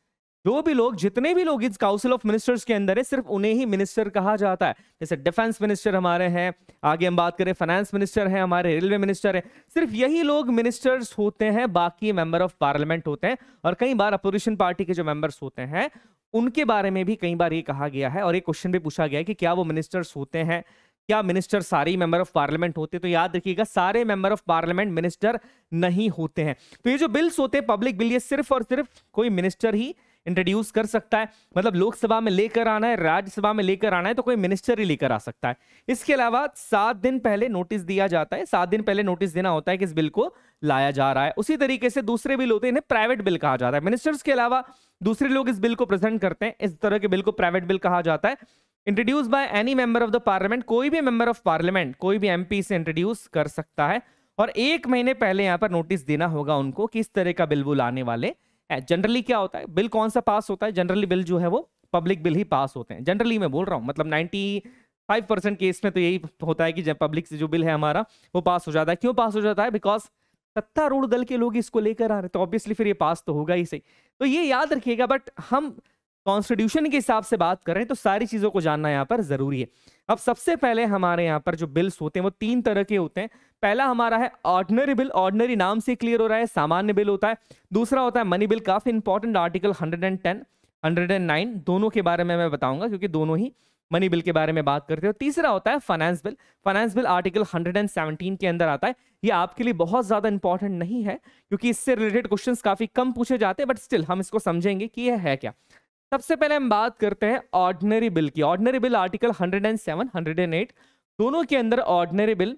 जो भी लोग जितने भी लोग इस काउंसिल ऑफ मिनिस्टर्स के अंदर है सिर्फ उन्हें ही मिनिस्टर कहा जाता है जैसे डिफेंस मिनिस्टर हमारे हैं आगे हम बात करें फाइनेंस मिनिस्टर हैं हमारे रेलवे मिनिस्टर हैं सिर्फ यही लोग मिनिस्टर्स होते हैं बाकी मेंबर ऑफ पार्लियामेंट होते हैं और कई बार अपोजिशन पार्टी के जो मेंबर्स होते हैं उनके बारे में भी कई बार ये कहा गया है और एक क्वेश्चन भी पूछा गया है कि क्या वो मिनिस्टर्स होते हैं क्या मिनिस्टर सारे मेंबर ऑफ पार्लियामेंट होते तो याद रखिएगा सारे मेंबर ऑफ पार्लियामेंट मिनिस्टर नहीं होते हैं तो ये जो बिल्स होते हैं पब्लिक बिल ये सिर्फ और सिर्फ कोई मिनिस्टर ही इंट्रोड्यूस कर सकता है मतलब लोकसभा में लेकर आना है राज्यसभा में लेकर आना है तो कोई मिनिस्टर ही लेकर आ सकता है इसके अलावा सात दिन पहले नोटिस दिया जाता है सात दिन पहले नोटिस देना होता है कि इस बिल को लाया जा रहा है उसी तरीके से दूसरे बिल होते हैं इन्हें प्राइवेट बिल कहा जाता है मिनिस्टर्स के अलावा दूसरे लोग इस बिल को प्रेजेंट करते हैं इस तरह के बिल को प्राइवेट बिल कहा जाता है introduce by any member of the parliament कोई भी मेंबर ऑफ पार्लियामेंट कोई भी एमपी से इंट्रोड्यूस कर सकता है और एक महीने पहले यहाँ पर नोटिस देना होगा उनको किस तरह का बिल वो लाने वाले हैं जनरली क्या होता है बिल कौन सा पास होता है जनरली बिल जो है वो पब्लिक बिल ही पास होते हैं जनरली मैं बोल रहा हूँ मतलब नाइन्टी फाइव परसेंट केस में तो यही होता है कि जब पब्लिक से जो बिल है हमारा वो पास हो जाता है क्यों पास हो जाता है बिकॉज सत्तारूढ़ दल के लोग इसको लेकर आ रहे हैं तो ऑब्वियसली फिर ये पास तो होगा ही सही तो ये याद रखिएगा बट हम कॉन्स्टिट्यूशन के हिसाब से बात करें तो सारी चीजों को जानना यहाँ पर जरूरी है अब सबसे पहले हमारे यहाँ पर जो बिल्स होते हैं वो तीन तरह के होते हैं पहला हमारा है ऑर्डनरी बिल ऑर्डनरी नाम से क्लियर हो रहा है सामान्य बिल होता है दूसरा होता है मनी बिल काफी इंपॉर्टेंट आर्टिकल 110 109 दोनों के बारे में मैं बताऊंगा क्योंकि दोनों ही मनी बिल के बारे में बात करते हो तीसरा होता है finance bill finance bill article 117 के अंदर आता है ये आपके लिए बहुत ज्यादा इंपॉर्टेंट नहीं है क्योंकि इससे रिलेटेड क्वेश्चंस काफी कम पूछे जाते हैं बट स्टिल हम इसको समझेंगे कि यह है क्या सबसे पहले हम बात करते हैं ऑर्डनरी बिल की ऑर्डनरी बिल आर्टिकल 107, 108 दोनों के अंदर ऑर्डनरी बिल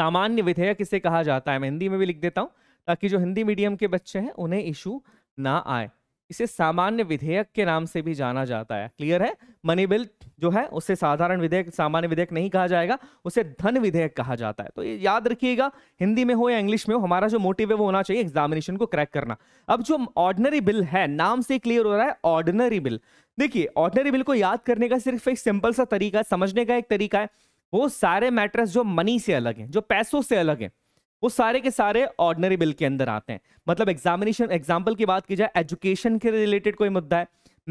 सामान्य विधेयक इसे कहा जाता है मैं हिंदी में भी लिख देता हूं ताकि जो हिंदी मीडियम के बच्चे हैं उन्हें इशू ना आए इसे सामान्य विधेयक के नाम से भी जाना जाता है क्लियर है मनी बिल जो है उसे साधारण विधेयक सामान्य विधेयक नहीं कहा जाएगा उसे धन विधेयक कहा जाता है तो ये याद रखिएगा हिंदी में हो या इंग्लिश में हो हमारा जो मोटिव है वो होना चाहिए एग्जामिनेशन को क्रैक करना अब जो ऑर्डनरी बिल है नाम से क्लियर हो रहा है ऑर्डनरी बिल देखिए ऑर्डनरी बिल को याद करने का सिर्फ एक सिंपल सा तरीका है समझने का एक तरीका है वो सारे मैटर्स जो मनी से अलग है जो पैसों से अलग है वो सारे के सारे ऑर्डनरी बिल के अंदर आते हैं मतलब एग्जामिनेशन एग्जाम्पल की बात की जाए एजुकेशन के रिलेटेड कोई मुद्दा है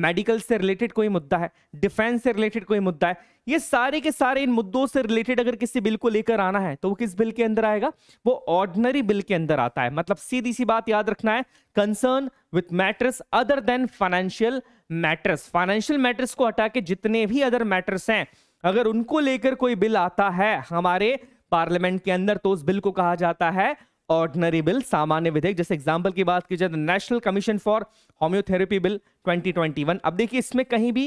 मेडिकल से रिलेटेड कोई मुद्दा है डिफेंस से रिलेटेड कोई मुद्दा है ये सारे के सारे इन मुद्दों से रिलेटेड अगर किसी बिल को लेकर आना है तो वो किस बिल के अंदर आएगा वो ऑर्डनरी बिल के अंदर आता है मतलब सीधी सी बात याद रखना है concern with matters other than financial matters financial matters को हटा के जितने भी अदर मैटर्स हैं अगर उनको लेकर कोई बिल आता है हमारे पार्लियामेंट के अंदर तो उस बिल को कहा जाता है ऑर्डनरी बिल सामान्य विधेयक जैसे एग्जाम्पल की बात की जाए national commission for homeotherapy bill 2021 अब देखिए इसमें कहीं भी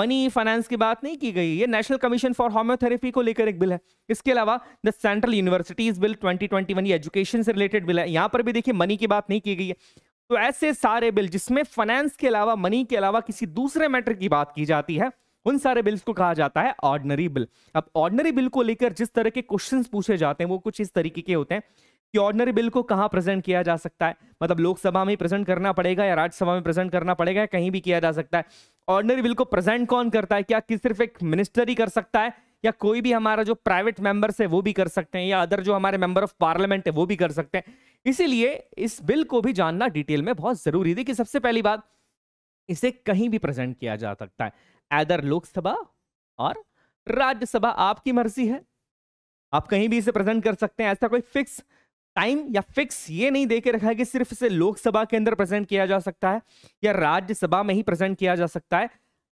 मनी फाइनेंस की बात नहीं की गई ये नेशनल कमीशन फॉर होम्योथेरेपी को लेकर एक बिल है इसके अलावा द सेंट्रल यूनिवर्सिटीज बिल 2021 ये एजुकेशन से रिलेटेड बिल है यहाँ पर भी देखिए मनी की बात नहीं की गई है तो ऐसे सारे बिल जिसमें फाइनेंस के अलावा मनी के अलावा किसी दूसरे मैटर की बात की जाती है उन सारे बिल्स को कहा जाता है ऑर्डनरी बिल अब ऑर्डनरी बिल को लेकर जिस तरह के क्वेश्चन पूछे जाते हैं वो कुछ इस तरीके के होते हैं कि ऑर्डनरी बिल को कहाँ प्रेजेंट किया जा सकता है मतलब लोकसभा में प्रेजेंट करना पड़ेगा या राज्यसभा में प्रेजेंट करना पड़ेगा या कहीं भी किया जा सकता है ऑर्डनरी बिल को प्रेजेंट कौन करता है क्या कि सिर्फ एक मिनिस्टर ही कर सकता है या कोई भी हमारा जो प्राइवेट मेंबर्स है वो भी कर सकते हैं या अदर जो हमारे मेंबर ऑफ पार्लियामेंट है वो भी कर सकते हैं इसीलिए इस बिल को भी जानना डिटेल में बहुत जरूरी थी कि सबसे पहली बात इसे कहीं भी प्रेजेंट किया जा सकता है एदर लोकसभा और राज्यसभा आपकी मर्जी है आप कहीं भी इसे प्रेजेंट कर सकते हैं ऐसा कोई फिक्स टाइम या फिक्स ये नहीं देके रखा है कि सिर्फ इसे लोकसभा के अंदर प्रेजेंट किया जा सकता है या राज्यसभा में ही प्रेजेंट किया जा सकता है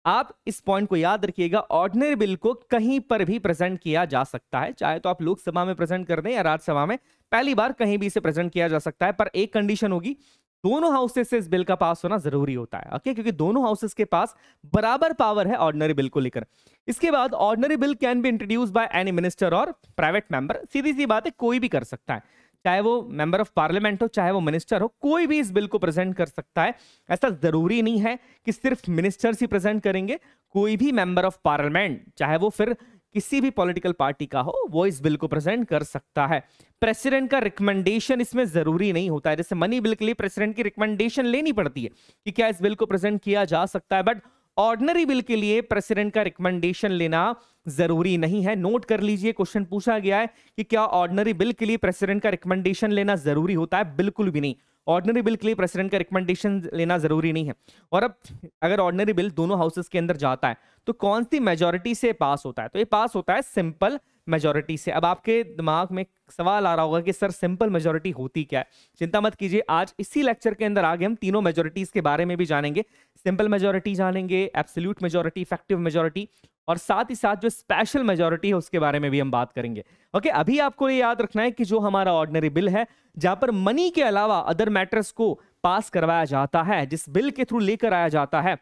आप इस पॉइंट को याद रखिएगा ऑर्डिनरी बिल को कहीं पर भी प्रेजेंट किया जा सकता है चाहे तो आप लोकसभा में प्रेजेंट कर दें या राज्यसभा में पहली बार कहीं भी इसे प्रेजेंट किया जा सकता है पर एक कंडीशन होगी दोनों हाउसेस से इस बिल का पास होना जरूरी होता है ओके क्योंकि दोनों हाउसेस के पास बराबर पावर है ऑर्डनरी बिल को लेकर इसके बाद ordinary bill can be introduce by any minister और प्राइवेट मेंबर सीधी सी बात है कोई भी कर सकता है चाहे वो मेंबर ऑफ पार्लियामेंट हो चाहे वो मिनिस्टर हो कोई भी इस बिल को प्रेजेंट कर सकता है ऐसा जरूरी नहीं है कि सिर्फ मिनिस्टर्स ही प्रेजेंट करेंगे कोई भी मेंबर ऑफ पार्लियामेंट चाहे वो फिर किसी भी पॉलिटिकल पार्टी का हो वो इस बिल को प्रेजेंट कर सकता है प्रेसिडेंट का रिकमेंडेशन इसमें जरूरी नहीं होता है जैसे मनी बिल के लिए प्रेसिडेंट की रिकमेंडेशन लेनी पड़ती है कि क्या इस बिल को प्रेजेंट किया जा सकता है बट ऑर्डनरी बिल के लिए प्रेसिडेंट का रिकमेंडेशन लेना जरूरी नहीं है नोट कर लीजिए क्वेश्चन पूछा गया है कि क्या ऑर्डनरी बिल के लिए प्रेसिडेंट का रिकमेंडेशन लेना जरूरी होता है बिल्कुल भी नहीं ऑर्डनरी बिल के लिए प्रेसिडेंट का रिकमेंडेशन लेना जरूरी नहीं है और अब अगर ऑर्डनरी बिल दोनों हाउसेस के अंदर जाता है तो कौन सी मेजोरिटी से पास होता है तो ये पास होता है सिंपल मेजोरिटी से अब आपके दिमाग में सवाल आ रहा होगा कि सर सिंपल मेजोरिटी होती क्या है चिंता मत कीजिए आज इसी लेक्चर के अंदर आगे हम तीनों मेजोरिटीज के बारे में भी जानेंगे सिंपल मेजोरिटी जानेंगे एब्सोल्यूट मेजोरिटी इफेक्टिव मेजोरिटी और साथ ही साथ जो स्पेशल मेजोरिटी है उसके बारे में भी हम बात करेंगे ओके अभी आपको ये याद रखना है कि जो हमारा ऑर्डनरी बिल है जहां पर मनी के अलावा अदर मैटर्स को पास करवाया जाता है जिस बिल के थ्रू लेकर आया जाता है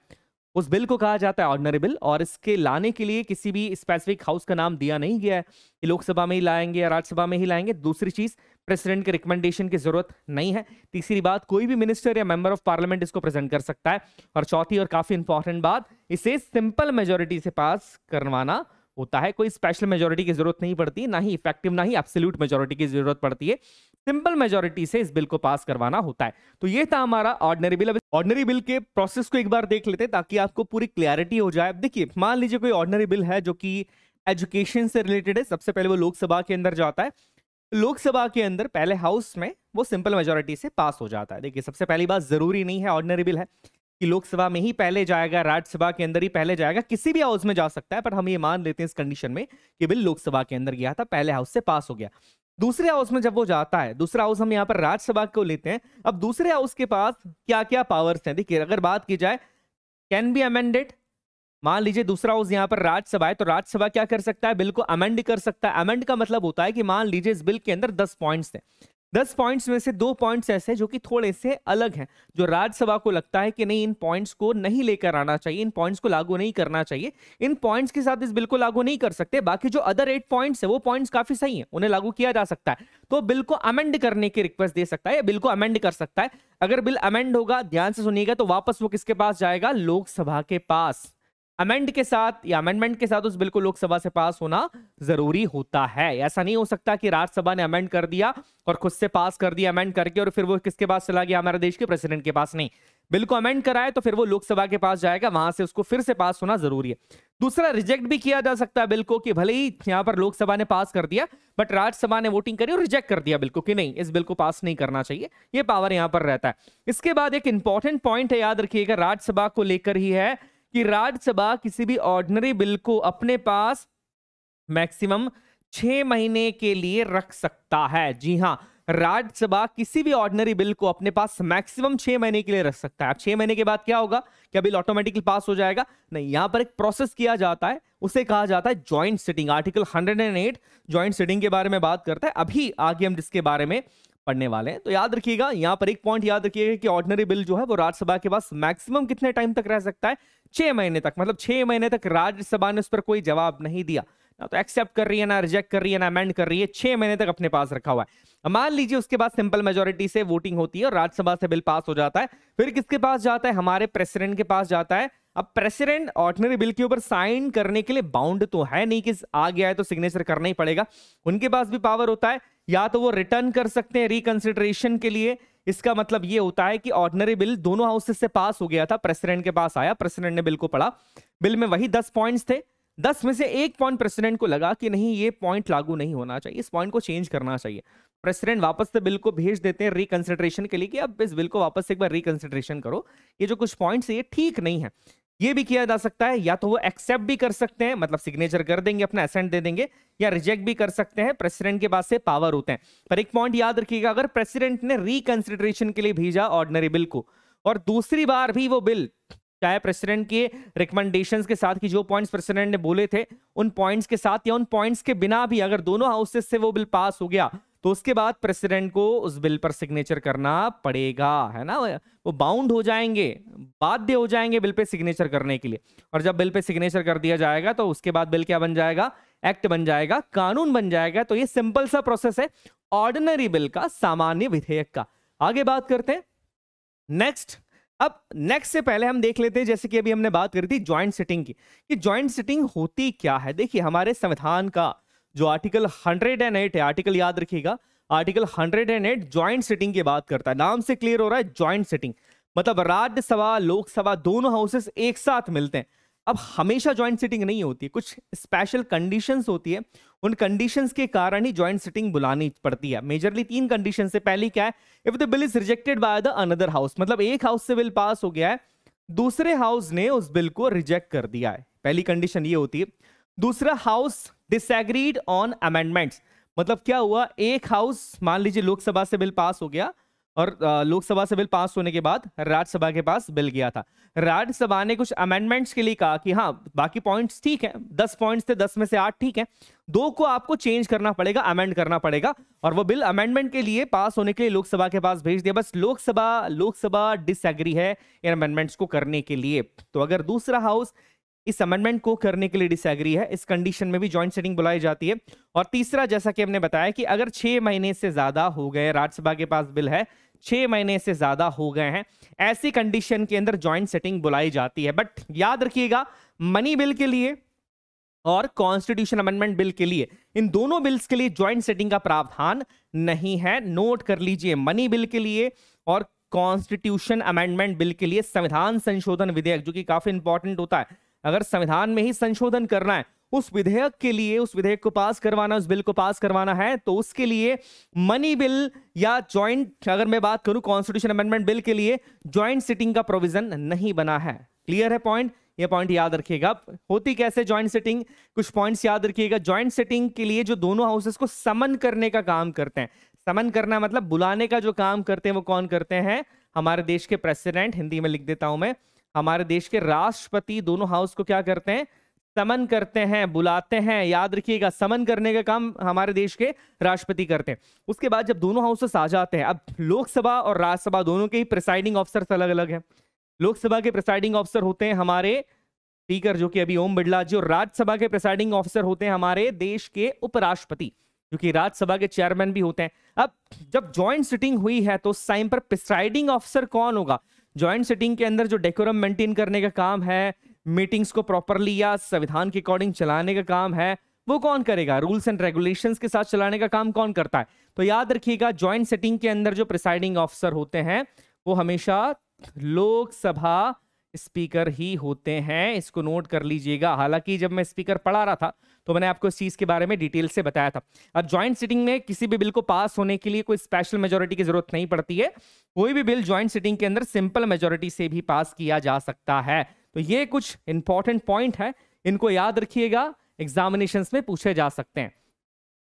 उस बिल को कहा जाता है ऑर्डनरी बिल और इसके लाने के लिए किसी भी स्पेसिफिक हाउस का नाम दिया नहीं गया है ये लोकसभा में ही लाएंगे या राज्यसभा में ही लाएंगे दूसरी चीज प्रेसिडेंट के रिकमेंडेशन की जरूरत नहीं है तीसरी बात कोई भी मिनिस्टर या मेंबर ऑफ पार्लियामेंट इसको प्रेजेंट कर सकता है और चौथी और काफी इंपॉर्टेंट बात इसे सिंपल मेजोरिटी से पास करवाना होता है कोई स्पेशल मेजोरिटी की जरूरत नहीं पड़ती ना ही इफेक्टिव ना ही एब्सोल्यूट मेजोरिटी की जरूरत पड़ती है सिंपल मेजोरिटी से इस बिल को पास करवाना होता है तो ये था हमारा ऑर्डनरी बिल अब बिल के प्रोसेस को एक बार देख लेते हैं ताकि आपको पूरी क्लियरिटी हो जाए देखिए मान लीजिए कोई ऑर्डनरी बिल है जो कि एजुकेशन से रिलेटेड है सबसे पहले वो लोकसभा के अंदर जाता है लोकसभा के अंदर पहले हाउस में वो सिंपल मेजोरिटी से पास हो जाता है देखिए सबसे पहली बात जरूरी नहीं है ऑर्डनरी बिल है कि लोकसभा में ही पहले जाएगा राज्यसभा के अंदर ही पहले जाएगा किसी भी हाउस में जा सकता है पर हम ये मान लेते हैं इस कंडीशन में कि बिल लोकसभा के अंदर गया था पहले हाउस से पास हो गया दूसरे हाउस में जब वो जाता है दूसरा हाउस हम यहाँ पर राज्यसभा को लेते हैं अब दूसरे हाउस के पास क्या क्या पावर्स हैं देखिए अगर बात की जाए कैन बी अमेंडेड मान लीजिए दूसरा हाउस यहाँ पर राज्यसभा है तो राज्यसभा क्या कर सकता है बिल को अमेंड कर सकता है अमेंड का मतलब होता है कि मान लीजिए इस बिल के अंदर दस पॉइंट्स हैं दस पॉइंट्स में से दो पॉइंट्स ऐसे जो कि थोड़े से अलग हैं जो राज्यसभा को लगता है कि नहीं इन पॉइंट्स को नहीं लेकर आना चाहिए इन पॉइंट्स को लागू नहीं करना चाहिए इन पॉइंट्स के साथ इस बिल को लागू नहीं कर सकते बाकी जो अदर एट पॉइंट्स है वो पॉइंट्स काफी सही है उन्हें लागू किया जा सकता है तो बिल को अमेंड करने की रिक्वेस्ट दे सकता है या बिल को अमेंड कर सकता है अगर बिल अमेंड होगा ध्यान से सुनिएगा तो वापस वो किसके पास जाएगा लोकसभा के पास अमेंड के साथ या अमेंडमेंट के साथ उस बिल को लोकसभा से पास होना जरूरी होता है ऐसा नहीं हो सकता कि राज्यसभा ने अमेंड कर दिया और खुद से पास कर दिया अमेंड करके और फिर वो किसके पास चला गया हमारे देश के प्रेसिडेंट के पास नहीं बिल को अमेंड कराए तो फिर वो लोकसभा के पास जाएगा वहां से उसको फिर से पास होना जरूरी है दूसरा रिजेक्ट भी किया जा सकता है बिल को कि भले ही यहाँ पर लोकसभा ने पास कर दिया बट राज्यसभा ने वोटिंग करी और रिजेक्ट कर दिया बिल को कि नहीं इस बिल को पास नहीं करना चाहिए ये पावर यहाँ पर रहता है इसके बाद एक इंपॉर्टेंट पॉइंट है याद रखिएगा राज्यसभा को लेकर ही है कि राज्यसभा किसी भी ऑर्डनरी बिल को अपने पास मैक्सिमम छह महीने के लिए रख सकता है जी हाँ राज्यसभा किसी भी ऑर्डिनरी बिल को अपने पास मैक्सिमम छह महीने के लिए रख सकता है अब छह महीने के बाद क्या होगा क्या बिल ऑटोमेटिकली पास हो जाएगा नहीं यहां पर एक प्रोसेस किया जाता है उसे कहा जाता है joint sitting article 108 joint sitting के बारे में बात करता है अभी आगे हम जिसके बारे में पढ़ने वाले हैं तो याद रखिएगा यहाँ पर एक पॉइंट याद रखिएगा कि ऑर्डनरी बिल जो है वो राज्यसभा के पास मैक्सिमम कितने टाइम तक रह सकता है छह महीने तक मतलब छह महीने तक राज्यसभा ने उस पर कोई जवाब नहीं दिया ना तो एक्सेप्ट कर रही है ना रिजेक्ट कर रही है ना अमेंड कर रही है छह महीने तक अपने पास रखा हुआ है मान लीजिए उसके बाद सिंपल मेजोरिटी से वोटिंग होती है और राज्यसभा से बिल पास हो जाता है फिर किसके पास जाता है हमारे प्रेसिडेंट के पास जाता है अब प्रेसिडेंट ऑर्डनरी बिल के ऊपर साइन करने के लिए बाउंड तो है नहीं कि आ गया है तो सिग्नेचर करना ही पड़ेगा उनके पास भी पावर होता है या तो वो रिटर्न कर सकते हैं रिकंसिडरेशन के लिए इसका मतलब ये होता है कि ऑर्डनरी बिल दोनों हाउसेस से पास हो गया था प्रेसिडेंट के पास आया प्रेसिडेंट ने बिल को पढ़ा बिल में वही दस पॉइंट्स थे दस में से एक पॉइंट प्रेसिडेंट को लगा कि नहीं ये पॉइंट लागू नहीं होना चाहिए इस पॉइंट को चेंज करना चाहिए प्रेसिडेंट वापस से बिल को भेज देते हैं रिकंसिडरेशन के लिए कि अब इस बिल को वापस एक बार रिकंसिडरेशन करो ये जो कुछ पॉइंट्स है ये ठीक नहीं है ये भी किया जा सकता है या तो वो एक्सेप्ट भी कर सकते हैं मतलब सिग्नेचर कर देंगे अपना असेंट दे देंगे या रिजेक्ट भी कर सकते हैं प्रेसिडेंट के पास से पावर होते हैं पर एक पॉइंट याद रखिएगा अगर प्रेसिडेंट ने रिकंसिडरेशन के लिए भेजा ऑर्डनरी बिल को और दूसरी बार भी वो बिल चाहे प्रेसिडेंट के रिकमेंडेशंस के साथ की जो पॉइंट्स प्रेसिडेंट ने बोले थे उन पॉइंट्स के साथ या उन पॉइंट्स के बिना भी अगर दोनों हाउसेस से वो बिल पास हो गया तो उसके बाद प्रेसिडेंट को उस बिल पर सिग्नेचर करना पड़ेगा है ना वो बाउंड हो जाएंगे बाध्य हो जाएंगे बिल पे सिग्नेचर करने के लिए और जब बिल पे सिग्नेचर कर दिया जाएगा तो उसके बाद बिल क्या बन जाएगा एक्ट बन जाएगा कानून बन जाएगा तो ये सिंपल सा प्रोसेस है ऑर्डिनरी बिल का सामान्य विधेयक का आगे बात करते हैं नेक्स्ट अब नेक्स्ट से पहले हम देख लेते हैं जैसे कि अभी हमने बात करी थी ज्वाइंट सिटिंग की कि ज्वाइंट सिटिंग होती क्या है देखिए हमारे संविधान का जो आर्टिकल 108 है आर्टिकल याद रखिएगा आर्टिकल 108 ज्वाइंट सिटिंग की बात करता है नाम से क्लियर हो रहा है ज्वाइंट सिटिंग मतलब राज्यसभा लोकसभा दोनों हाउसेस एक साथ मिलते हैं अब हमेशा ज्वाइंट सिटिंग नहीं होती है कुछ स्पेशल कंडीशंस होती है उन कंडीशंस के कारण ही ज्वाइंट सिटिंग बुलानी पड़ती है मेजरली तीन कंडीशन से पहली क्या है if the bill is rejected by the another house मतलब एक हाउस से बिल पास हो गया है दूसरे हाउस ने उस बिल को रिजेक्ट कर दिया है पहली कंडीशन ये होती है दूसरा हाउस डिसएग्रीड ऑन अमेंडमेंट्स मतलब क्या हुआ एक हाउस मान लीजिए लोकसभा से बिल पास हो गया और लोकसभा से बिल पास होने के बाद राज्यसभा के पास बिल गया था राज्यसभा ने कुछ अमेंडमेंट्स के लिए कहा कि हाँ बाकी पॉइंट्स ठीक है दस पॉइंट्स थे दस में से आठ ठीक है दो को आपको चेंज करना पड़ेगा अमेंड करना पड़ेगा और वो बिल अमेंडमेंट के लिए पास होने के लिए लोकसभा के पास भेज दिया बस लोकसभा लोकसभा डिसएग्री है इन अमेंडमेंट्स को करने के लिए तो अगर दूसरा हाउस इस अमेंडमेंट को करने के लिए डिसएग्री है इस कंडीशन में भी ज्वाइंट सेटिंग बुलाई जाती है और तीसरा जैसा कि हमने बताया कि अगर छह महीने से ज्यादा हो गए राज्यसभा के पास बिल है छह महीने से ज्यादा हो गए हैं ऐसी कंडीशन के अंदर ज्वाइंट सेटिंग बुलाई जाती है बट याद रखिएगा मनी बिल के लिए और कॉन्स्टिट्यूशन अमेंडमेंट बिल के लिए इन दोनों बिल्स के लिए ज्वाइंट सेटिंग का प्रावधान नहीं है नोट कर लीजिए मनी बिल के लिए और कॉन्स्टिट्यूशन अमेंडमेंट बिल के लिए संविधान संशोधन विधेयक जो कि काफी इंपॉर्टेंट होता है अगर संविधान में ही संशोधन करना है उस विधेयक के लिए उस विधेयक को पास करवाना उस बिल को पास करवाना है तो उसके लिए मनी बिल या ज्वाइंट अगर मैं बात करूं कॉन्स्टिट्यूशन अमेंडमेंट बिल के लिए ज्वाइंट सिटिंग का प्रोविजन नहीं बना है क्लियर है पॉइंट ये पॉइंट याद रखिएगा होती कैसे ज्वाइंट सिटिंग कुछ पॉइंट्स याद रखिएगा ज्वाइंट सिटिंग के लिए जो दोनों हाउसेस को समन करने का काम करते हैं समन करना मतलब बुलाने का जो काम करते हैं वो कौन करते हैं हमारे देश के प्रेसिडेंट हिंदी में लिख देता हूं मैं हमारे देश के राष्ट्रपति दोनों हाउस को क्या करते हैं समन करते हैं बुलाते हैं याद रखिएगा समन करने का काम हमारे देश के राष्ट्रपति करते हैं उसके बाद जब दोनों हाउसेस आ जाते हैं अब लोकसभा और राज्यसभा दोनों के ही प्रिसाइडिंग ऑफिसर अलग अलग हैं लोकसभा के प्रिसाइडिंग ऑफिसर होते हैं हमारे स्पीकर जो कि अभी ओम बिरला जी और राज्यसभा के प्रिसाइडिंग ऑफिसर होते हैं हमारे देश के उपराष्ट्रपति जो कि राज्यसभा के चेयरमैन भी होते हैं अब जब ज्वाइंट सिटिंग हुई है तो उस टाइम पर प्रिसाइडिंग ऑफिसर कौन होगा ज्वाइंट सिटिंग के अंदर जो डेकोरम मेंटेन करने का काम है मीटिंग्स को प्रॉपरली या संविधान के अकॉर्डिंग चलाने का काम है वो कौन करेगा रूल्स एंड रेगुलेशंस के साथ चलाने का काम कौन करता है तो याद रखिएगा ज्वाइंट सिटिंग के अंदर जो प्रिसाइडिंग ऑफिसर होते हैं वो हमेशा लोकसभा स्पीकर ही होते हैं इसको नोट कर लीजिएगा हालांकि जब मैं स्पीकर पढ़ा रहा था तो मैंने आपको इस चीज़ के बारे में डिटेल से बताया था अब ज्वाइंट सिटिंग में किसी भी बिल को पास होने के लिए कोई स्पेशल मेजोरिटी की जरूरत नहीं पड़ती है कोई भी बिल ज्वाइंट सिटिंग के अंदर सिंपल मेजोरिटी से भी पास किया जा सकता है तो ये कुछ इंपॉर्टेंट पॉइंट है इनको याद रखिएगा एग्जामिनेशन में पूछे जा सकते हैं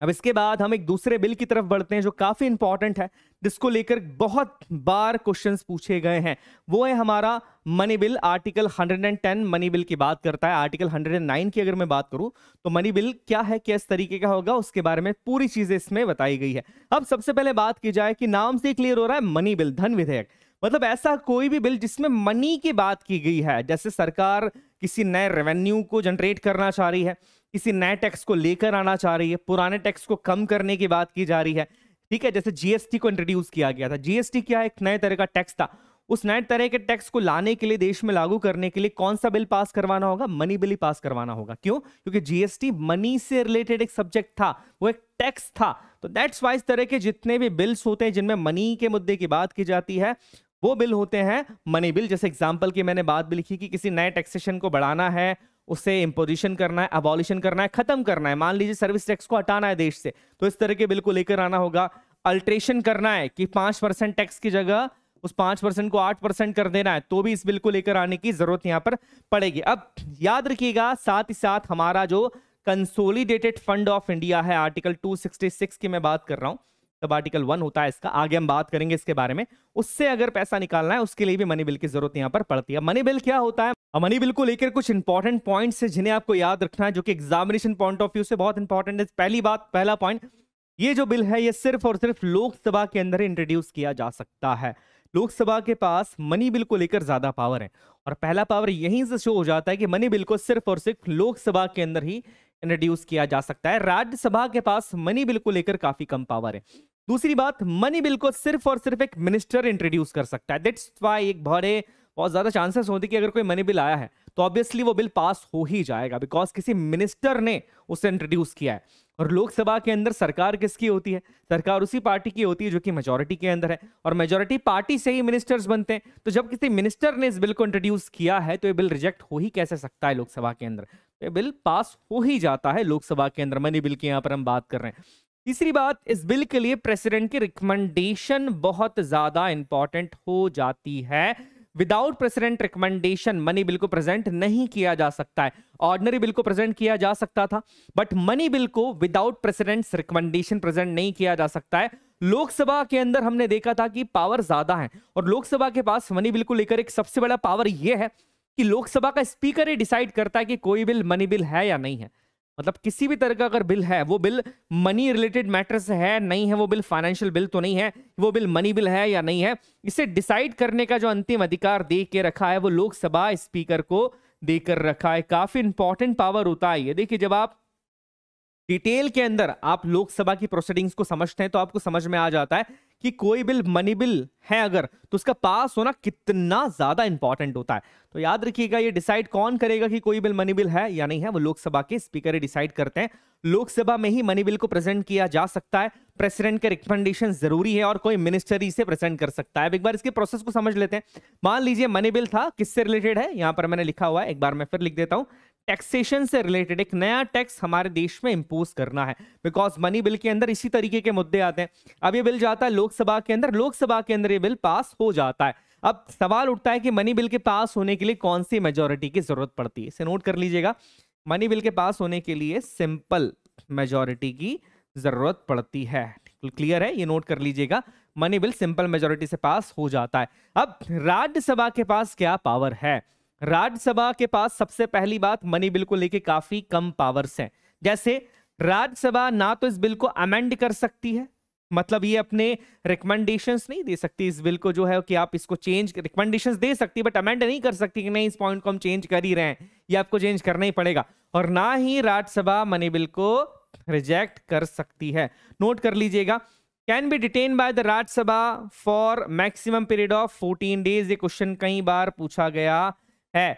अब इसके बाद हम एक दूसरे बिल की तरफ बढ़ते हैं जो काफी इंपॉर्टेंट है जिसको लेकर बहुत बार क्वेश्चंस पूछे गए हैं वो है हमारा money bill article 110 money bill की बात करता है आर्टिकल 109 की अगर मैं बात करूं तो मनी बिल क्या है किस तरीके का होगा उसके बारे में पूरी चीजें इसमें बताई गई है अब सबसे पहले बात की जाए कि नाम से क्लियर हो रहा है मनी बिल धन विधेयक मतलब ऐसा कोई भी बिल जिसमें मनी की बात की गई है जैसे सरकार किसी नए रेवेन्यू को जनरेट करना चाह रही है किसी नए टैक्स को लेकर आना चाह रही है पुराने टैक्स को कम करने की बात की जा रही है ठीक है जैसे जीएसटी को इंट्रोड्यूस किया गया था जीएसटी क्या एक नए तरह का टैक्स था उस नए तरह के टैक्स को लाने के लिए देश में लागू करने के लिए कौन सा बिल पास करवाना होगा मनी बिल ही पास करवाना होगा क्यों क्योंकि जीएसटी मनी से रिलेटेड एक सब्जेक्ट था वो एक टैक्स था तो दैट्स वाइज तरह के जितने भी बिल्स होते हैं जिनमें मनी के मुद्दे की बात की जाती है वो बिल होते हैं मनी बिल जैसे एग्जाम्पल की मैंने बात भी लिखी कि किसी नए टैक्सेशन को बढ़ाना है उसे इम्पोजिशन करना है अबॉलिशन करना है खत्म करना है मान लीजिए सर्विस टैक्स को हटाना है देश से तो इस तरह के बिल को लेकर आना होगा अल्ट्रेशन करना है कि पांच परसेंट टैक्स की जगह उस पांच परसेंट को आठ परसेंट कर देना है तो भी इस बिल को लेकर आने की जरूरत यहां पर पड़ेगी अब याद रखिएगा साथ ही साथ हमारा जो कंसोलिडेटेड फंड ऑफ इंडिया है आर्टिकल टू की मैं बात कर रहा हूं तब आर्टिकल वन होता है इसका आगे हम बात करेंगे इसके बारे में उससे अगर पैसा निकालना है उसके लिए भी मनी बिल की जरूरत यहां पर पड़ती है मनी बिल क्या होता है अब मनी बिल को लेकर कुछ इंपॉर्टेंट पॉइंट्स है जिन्हें आपको याद रखना है जो कि एग्जामिनेशन पॉइंट ऑफ व्यू से बहुत इंपॉर्टेंट है पहली बात पहला पॉइंट ये जो बिल है ये सिर्फ और सिर्फ लोकसभा के अंदर इंट्रोड्यूस किया जा सकता है लोकसभा के पास मनी बिल को लेकर ज्यादा पावर है और पहला पावर यहीं से शो हो जाता है कि मनी बिल को सिर्फ और सिर्फ लोकसभा के अंदर ही इंट्रोड्यूस किया जा सकता है राज्यसभा के पास मनी बिल को लेकर काफी कम पावर है दूसरी बात मनी बिल को सिर्फ और सिर्फ एक मिनिस्टर इंट्रोड्यूस कर सकता है दिट्स वाई एक बड़े बहुत ज़्यादा चांसेस होते कि अगर कोई मनी बिल आया है तो ऑब्वियसली वो बिल पास हो ही जाएगा बिकॉज किसी मिनिस्टर ने उसे इंट्रोड्यूस किया है और लोकसभा के अंदर सरकार किसकी होती है सरकार उसी पार्टी की होती है जो कि मेजोरिटी के अंदर है और मेजोरिटी पार्टी से ही मिनिस्टर्स बनते हैं तो जब किसी मिनिस्टर ने इस बिल को इंट्रोड्यूस किया है तो ये बिल रिजेक्ट हो ही कैसे सकता है लोकसभा के अंदर तो ये बिल पास हो ही जाता है लोकसभा के अंदर मनी बिल की यहाँ पर हम बात कर रहे हैं तीसरी बात इस बिल के लिए प्रेसिडेंट की रिकमेंडेशन बहुत ज्यादा इंपॉर्टेंट हो जाती है without president recommendation money bill को प्रेजेंट नहीं किया जा सकता है ऑर्डनरी बिल को प्रेजेंट किया जा सकता था बट मनी बिल को विदाउट प्रेसिडेंट रिकमेंडेशन प्रेजेंट नहीं किया जा सकता है लोकसभा के अंदर हमने देखा था कि पावर ज्यादा है और लोकसभा के पास मनी बिल को लेकर एक सबसे बड़ा पावर यह है कि लोकसभा का स्पीकर ही डिसाइड करता है कि कोई बिल मनी बिल है या नहीं है मतलब किसी भी तरह का अगर बिल है वो बिल मनी रिलेटेड मैटर से है नहीं है वो बिल फाइनेंशियल बिल तो नहीं है वो बिल मनी बिल है या नहीं है इसे डिसाइड करने का जो अंतिम अधिकार दे के रखा है वो लोकसभा स्पीकर को देकर रखा है काफी इंपॉर्टेंट पावर होता है ये देखिए जब आप डिटेल के अंदर आप लोकसभा की प्रोसीडिंग्स को समझते हैं तो आपको समझ में आ जाता है कि कोई बिल मनी बिल है अगर तो उसका पास होना कितना ज्यादा इंपॉर्टेंट होता है तो याद रखिएगा ये डिसाइड कौन करेगा कि कोई बिल मनी बिल है या नहीं है वो लोकसभा के स्पीकर ही डिसाइड करते हैं लोकसभा में ही मनी बिल को प्रेजेंट किया जा सकता है प्रेसिडेंट के रिकमेंडेशन जरूरी है और कोई मिनिस्टर इसे प्रेजेंट कर सकता है अब एक बार इसके प्रोसेस को समझ लेते हैं मान लीजिए मनी बिल था किससे रिलेटेड है यहां पर मैंने लिखा हुआ है एक बार मैं फिर लिख देता हूं टैक्सेशन से रिलेटेड एक नया टैक्स हमारे देश में इम्पोज करना है बिकॉज मनी बिल के अंदर इसी तरीके के मुद्दे आते हैं अब ये बिल जाता है लोकसभा के अंदर लोकसभा के अंदर ये बिल पास हो जाता है अब सवाल उठता है कि मनी बिल के पास होने के लिए कौन सी मेजोरिटी की जरूरत पड़ती है इसे नोट कर लीजिएगा मनी बिल के पास होने के लिए सिंपल मेजोरिटी की जरूरत पड़ती है क्लियर है ये नोट कर लीजिएगा मनी बिल सिंपल मेजोरिटी से पास हो जाता है अब राज्यसभा के पास क्या पावर है राज्यसभा के पास सबसे पहली बात मनी बिल को लेके काफी कम पावर्स हैं जैसे राज्यसभा ना तो इस बिल को अमेंड कर सकती है मतलब ये अपने रिकमेंडेशंस नहीं दे सकती इस बिल को जो है कि आप इसको चेंज रिकमेंडेशंस दे सकती है बट अमेंड नहीं कर सकती कि नहीं इस पॉइंट को हम चेंज कर ही रहे हैं ये आपको चेंज करना ही पड़ेगा और ना ही राज्यसभा मनी बिल को रिजेक्ट कर सकती है नोट कर लीजिएगा can be detain by the Rajya Sabha for maximum period of fourteen days ये क्वेश्चन कई बार पूछा गया है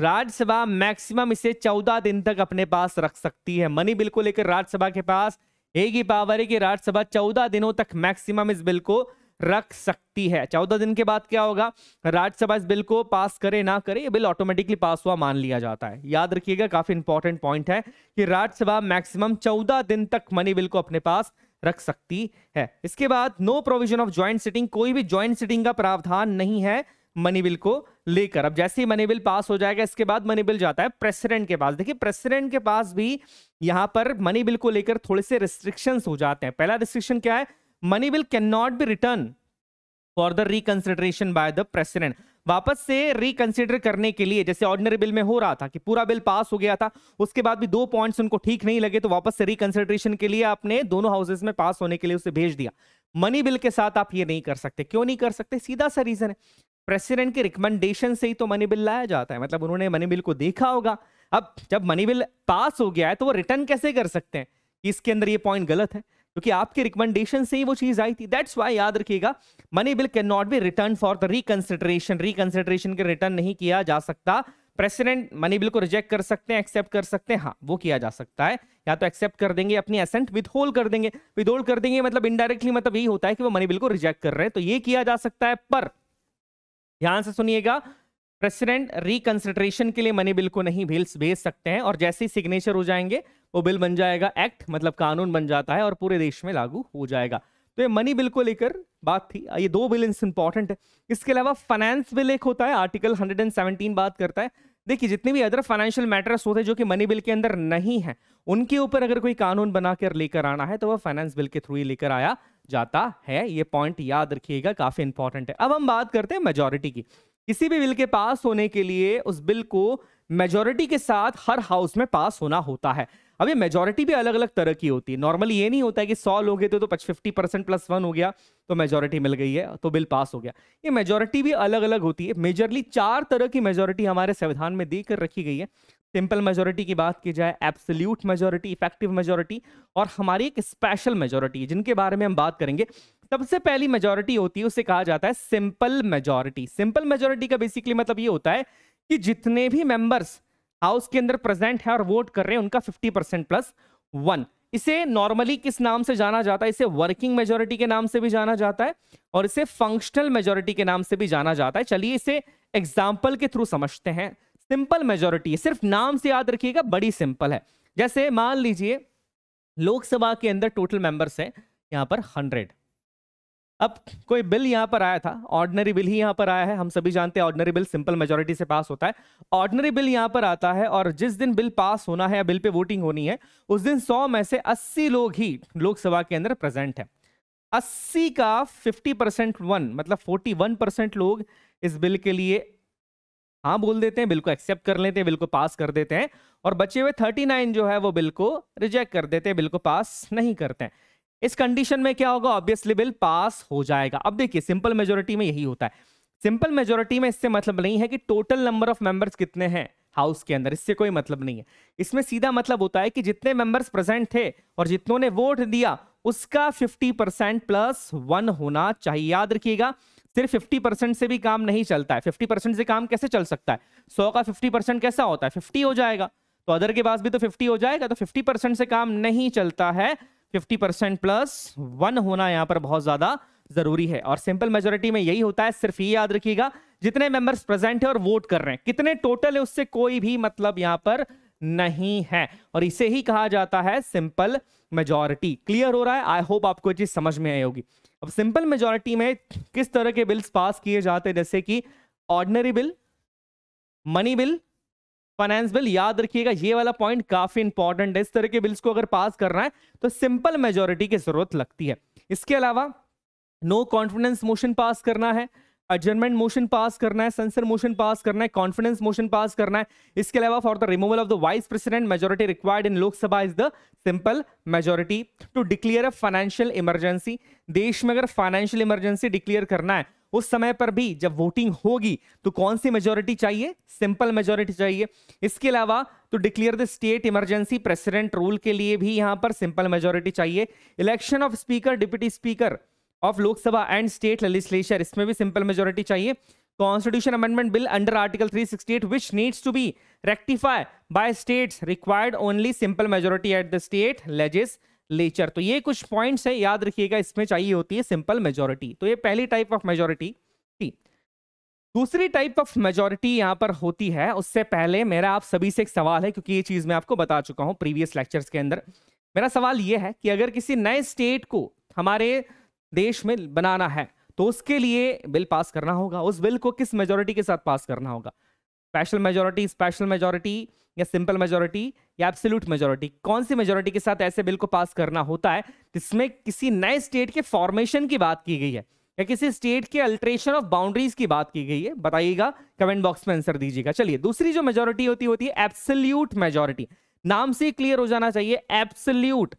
राज्यसभा मैक्सिमम इसे चौदह दिन तक अपने पास रख सकती है मनी बिल को लेकर राज्यसभा के पास एक ही पावर है कि राज्यसभा चौदह दिनों तक मैक्सिमम इस बिल को रख सकती है चौदह दिन के बाद क्या होगा राज्यसभा इस बिल को पास करे ना करे ये बिल ऑटोमेटिकली पास हुआ मान लिया जाता है याद रखिएगा काफी इंपॉर्टेंट पॉइंट है कि राज्यसभा मैक्सिमम चौदह दिन तक मनी बिल को अपने पास रख सकती है इसके बाद no provision of joint sitting कोई भी ज्वाइंट सिटिंग का प्रावधान नहीं है मनी बिल को लेकर अब जैसे ही मनी बिल पास हो जाएगा इसके बाद मनी बिल जाता है प्रेसिडेंट के पास देखिए प्रेसिडेंट के पास भी यहां पर मनी बिल को लेकर थोड़े से रिस्ट्रिक्शन हो जाते हैं पहला रिस्ट्रिक्शन क्या है money bill can not be return for the reconsideration by the president वापस से रिकंसिडर करने के लिए जैसे ऑर्डिनरी बिल में हो रहा था कि पूरा बिल पास हो गया था उसके बाद भी दो पॉइंट्स उनको ठीक नहीं लगे तो वापस से रिकंसिडरेशन के लिए आपने दोनों हाउसेस में पास होने के लिए उसे भेज दिया मनी बिल के साथ आप ये नहीं कर सकते क्यों नहीं कर सकते सीधा सा रीजन है प्रेसिडेंट के रिकमेंडेशन से ही तो मनी बिल लाया जाता है मतलब उन्होंने मनी बिल को देखा होगा अब जब मनी बिल पास हो गया है तो वो रिटर्न कैसे कर सकते हैं कि इसके अंदर ये पॉइंट गलत है क्योंकि आपके रिकमेंडेशन से ही वो चीज आई थी दैट्स वाई याद रखिएगा money bill can not be return for the reconsideration reconsideration के रिटर्न नहीं किया जा सकता प्रेसिडेंट मनी बिल को रिजेक्ट कर सकते हैं एक्सेप्ट कर सकते हैं हाँ वो किया जा सकता है या तो एक्सेप्ट कर देंगे अपनी असेंट विथ होल्ड कर देंगे विथ होल्ड कर देंगे मतलब इनडायरेक्टली मतलब यही होता है कि वो मनी बिल को रिजेक्ट कर रहे हैं तो ये किया जा सकता है पर ध्यान से सुनिएगा प्रेसिडेंट रिकंसिडरेशन के लिए मनी बिल को नहीं भेज भेज सकते हैं और जैसे ही सिग्नेचर हो जाएंगे वो बिल बन जाएगा एक्ट मतलब कानून बन जाता है और पूरे देश में लागू हो जाएगा तो ये मनी बिल को लेकर बात थी ये दो बिल इंपॉर्टेंट है इसके अलावा फाइनेंस बिल एक होता है आर्टिकल 117 बात करता है देखिए जितने भी अदर फाइनेंशियल मैटर्स होते हैं जो कि मनी बिल के अंदर नहीं है उनके ऊपर अगर कोई कानून बनाकर लेकर आना है तो वह फाइनेंस बिल के थ्रू ही लेकर आया जाता है ये पॉइंट याद रखिएगा काफी इंपॉर्टेंट है अब हम बात करते हैं मेजोरिटी की किसी भी बिल के पास होने के लिए उस बिल को मेजोरिटी के साथ हर हाउस में पास होना होता है अब ये मेजोरिटी भी अलग अलग तरह की होती है नॉर्मली ये नहीं होता है कि सौ लोग हैं तो फिफ्टी परसेंट प्लस वन हो गया तो मेजोरिटी मिल गई है तो बिल पास हो गया ये मेजोरिटी भी अलग अलग होती है मेजरली चार तरह की मेजोरिटी हमारे संविधान में देकर रखी गई है सिंपल मेजोरिटी की बात की जाए एब्सोल्यूट मेजोरिटी इफेक्टिव मेजोरिटी और हमारी एक स्पेशल मेजोरिटी जिनके बारे में हम बात करेंगे सबसे पहली मेजोरिटी होती है उसे कहा जाता है सिंपल मेजोरिटी सिंपल मेजोरिटी का बेसिकली मतलब ये होता है कि जितने भी मेंबर्स हाउस के अंदर प्रेजेंट है और वोट कर रहे हैं उनका 50 परसेंट प्लस वन इसे नॉर्मली किस नाम से जाना जाता है इसे वर्किंग मेजोरिटी के नाम से भी जाना जाता है और इसे फंक्शनल मेजोरिटी के नाम से भी जाना जाता है चलिए इसे एग्जाम्पल के थ्रू समझते हैं सिंपल मेजोरिटी है सिर्फ नाम से याद रखिएगा बड़ी सिंपल है जैसे मान लीजिए लोकसभा के अंदर टोटल मेंबर्स हैं यहाँ पर हंड्रेड अब कोई बिल यहाँ पर आया था ऑर्डनरी बिल ही यहाँ पर आया है हम सभी जानते हैं ऑर्डनरी बिल सिंपल मेजोरिटी से पास होता है ऑर्डनरी बिल यहाँ पर आता है और जिस दिन बिल पास होना है या बिल पे वोटिंग होनी है उस दिन 100 में से 80 लोग ही लोकसभा के अंदर प्रेजेंट है 80 का 50 परसेंट वन मतलब 41 परसेंट लोग इस बिल के लिए हाँ बोल देते हैं बिल को एक्सेप्ट कर लेते हैं बिल को पास कर देते हैं और बचे हुए थर्टी नाइन जो है वो बिल को रिजेक्ट कर देते हैं बिल को पास नहीं करते हैं इस कंडीशन में क्या होगा ऑब्वियसली बिल पास हो जाएगा अब देखिए सिंपल मेजोरिटी में यही होता है सिंपल मेजोरिटी में इससे मतलब नहीं है कि टोटल नंबर ऑफ मेंबर्स कितने हैं हाउस के अंदर इससे कोई मतलब नहीं है इसमें सीधा मतलब होता है कि जितने मेंबर्स प्रेजेंट थे और जितनों ने वोट दिया उसका 50 परसेंट प्लस वन होना चाहिए याद रखिएगा सिर्फ 50 परसेंट से भी काम नहीं चलता है 50 परसेंट से काम कैसे चल सकता है 100 का 50 परसेंट कैसा होता है 50 हो जाएगा तो अदर के पास भी तो 50 हो जाएगा तो 50 परसेंट से काम नहीं चलता है 50 परसेंट प्लस वन होना यहाँ पर बहुत ज़्यादा जरूरी है और सिंपल मेजोरिटी में यही होता है सिर्फ ये याद रखिएगा जितने मेंबर्स प्रेजेंट है और वोट कर रहे हैं कितने टोटल है उससे कोई भी मतलब यहाँ पर नहीं है और इसे ही कहा जाता है सिंपल मेजोरिटी क्लियर हो रहा है आई होप आपको चीज समझ में आई होगी अब सिंपल मेजोरिटी में किस तरह के बिल्स पास किए जाते हैं जैसे कि ordinary bill money bill finance bill याद रखिएगा ये वाला पॉइंट काफी इंपॉर्टेंट है इस तरह के बिल्स को अगर पास करना है तो सिंपल मेजोरिटी की जरूरत लगती है इसके अलावा नो कॉन्फिडेंस मोशन पास करना है एडजमेंट मोशन पास करना है सेंसर मोशन पास करना है कॉन्फिडेंस मोशन पास करना है इसके अलावा for the removal of the vice president majority required in Lok Sabha is the simple majority to declare a financial emergency देश में अगर फाइनेंशियल इमरजेंसी डिक्लेयर करना है उस समय पर भी जब वोटिंग होगी तो कौन सी मेजोरिटी चाहिए सिंपल मेजोरिटी चाहिए इसके अलावा तो declare the state emergency president rule के लिए भी यहां पर सिंपल मेजोरिटी चाहिए election of speaker deputy speaker of Lok Sabha and state legislature इसमें भी सिंपल मेजोरिटी चाहिए constitution amendment bill under article 368 sixty eight which needs to be rectify by state required only simple majority at the state legislature तो ये कुछ points है याद रखिएगा इसमें चाहिए होती है सिंपल मेजोरिटी तो ये पहली टाइप ऑफ मेजोरिटी थी दूसरी टाइप ऑफ मेजोरिटी यहाँ पर होती है उससे पहले मेरा आप सभी से एक सवाल है क्योंकि ये चीज़ मैं आपको बता चुका हूँ प्रीवियस लेक्चर्स के अंदर मेरा सवाल ये है कि अगर किसी नए स्टेट को हमारे देश में बनाना है तो उसके लिए बिल पास करना होगा उस बिल को किस मेजोरिटी के साथ पास करना होगा स्पेशल मेजोरिटी स्पेशल मेजोरिटी या सिंपल मेजोरिटी या एब्सोल्यूट मेजोरिटी कौन सी मेजोरिटी के साथ ऐसे बिल को पास करना होता है जिसमें किसी नए स्टेट के फॉर्मेशन की बात की गई है या किसी स्टेट के अल्ट्रेशन ऑफ बाउंड्रीज की बात की गई है बताइएगा कमेंट बॉक्स में आंसर दीजिएगा चलिए दूसरी जो मेजोरिटी होती होती है एब्सल्यूट मेजोरिटी नाम से क्लियर हो जाना चाहिए एब्सल्यूट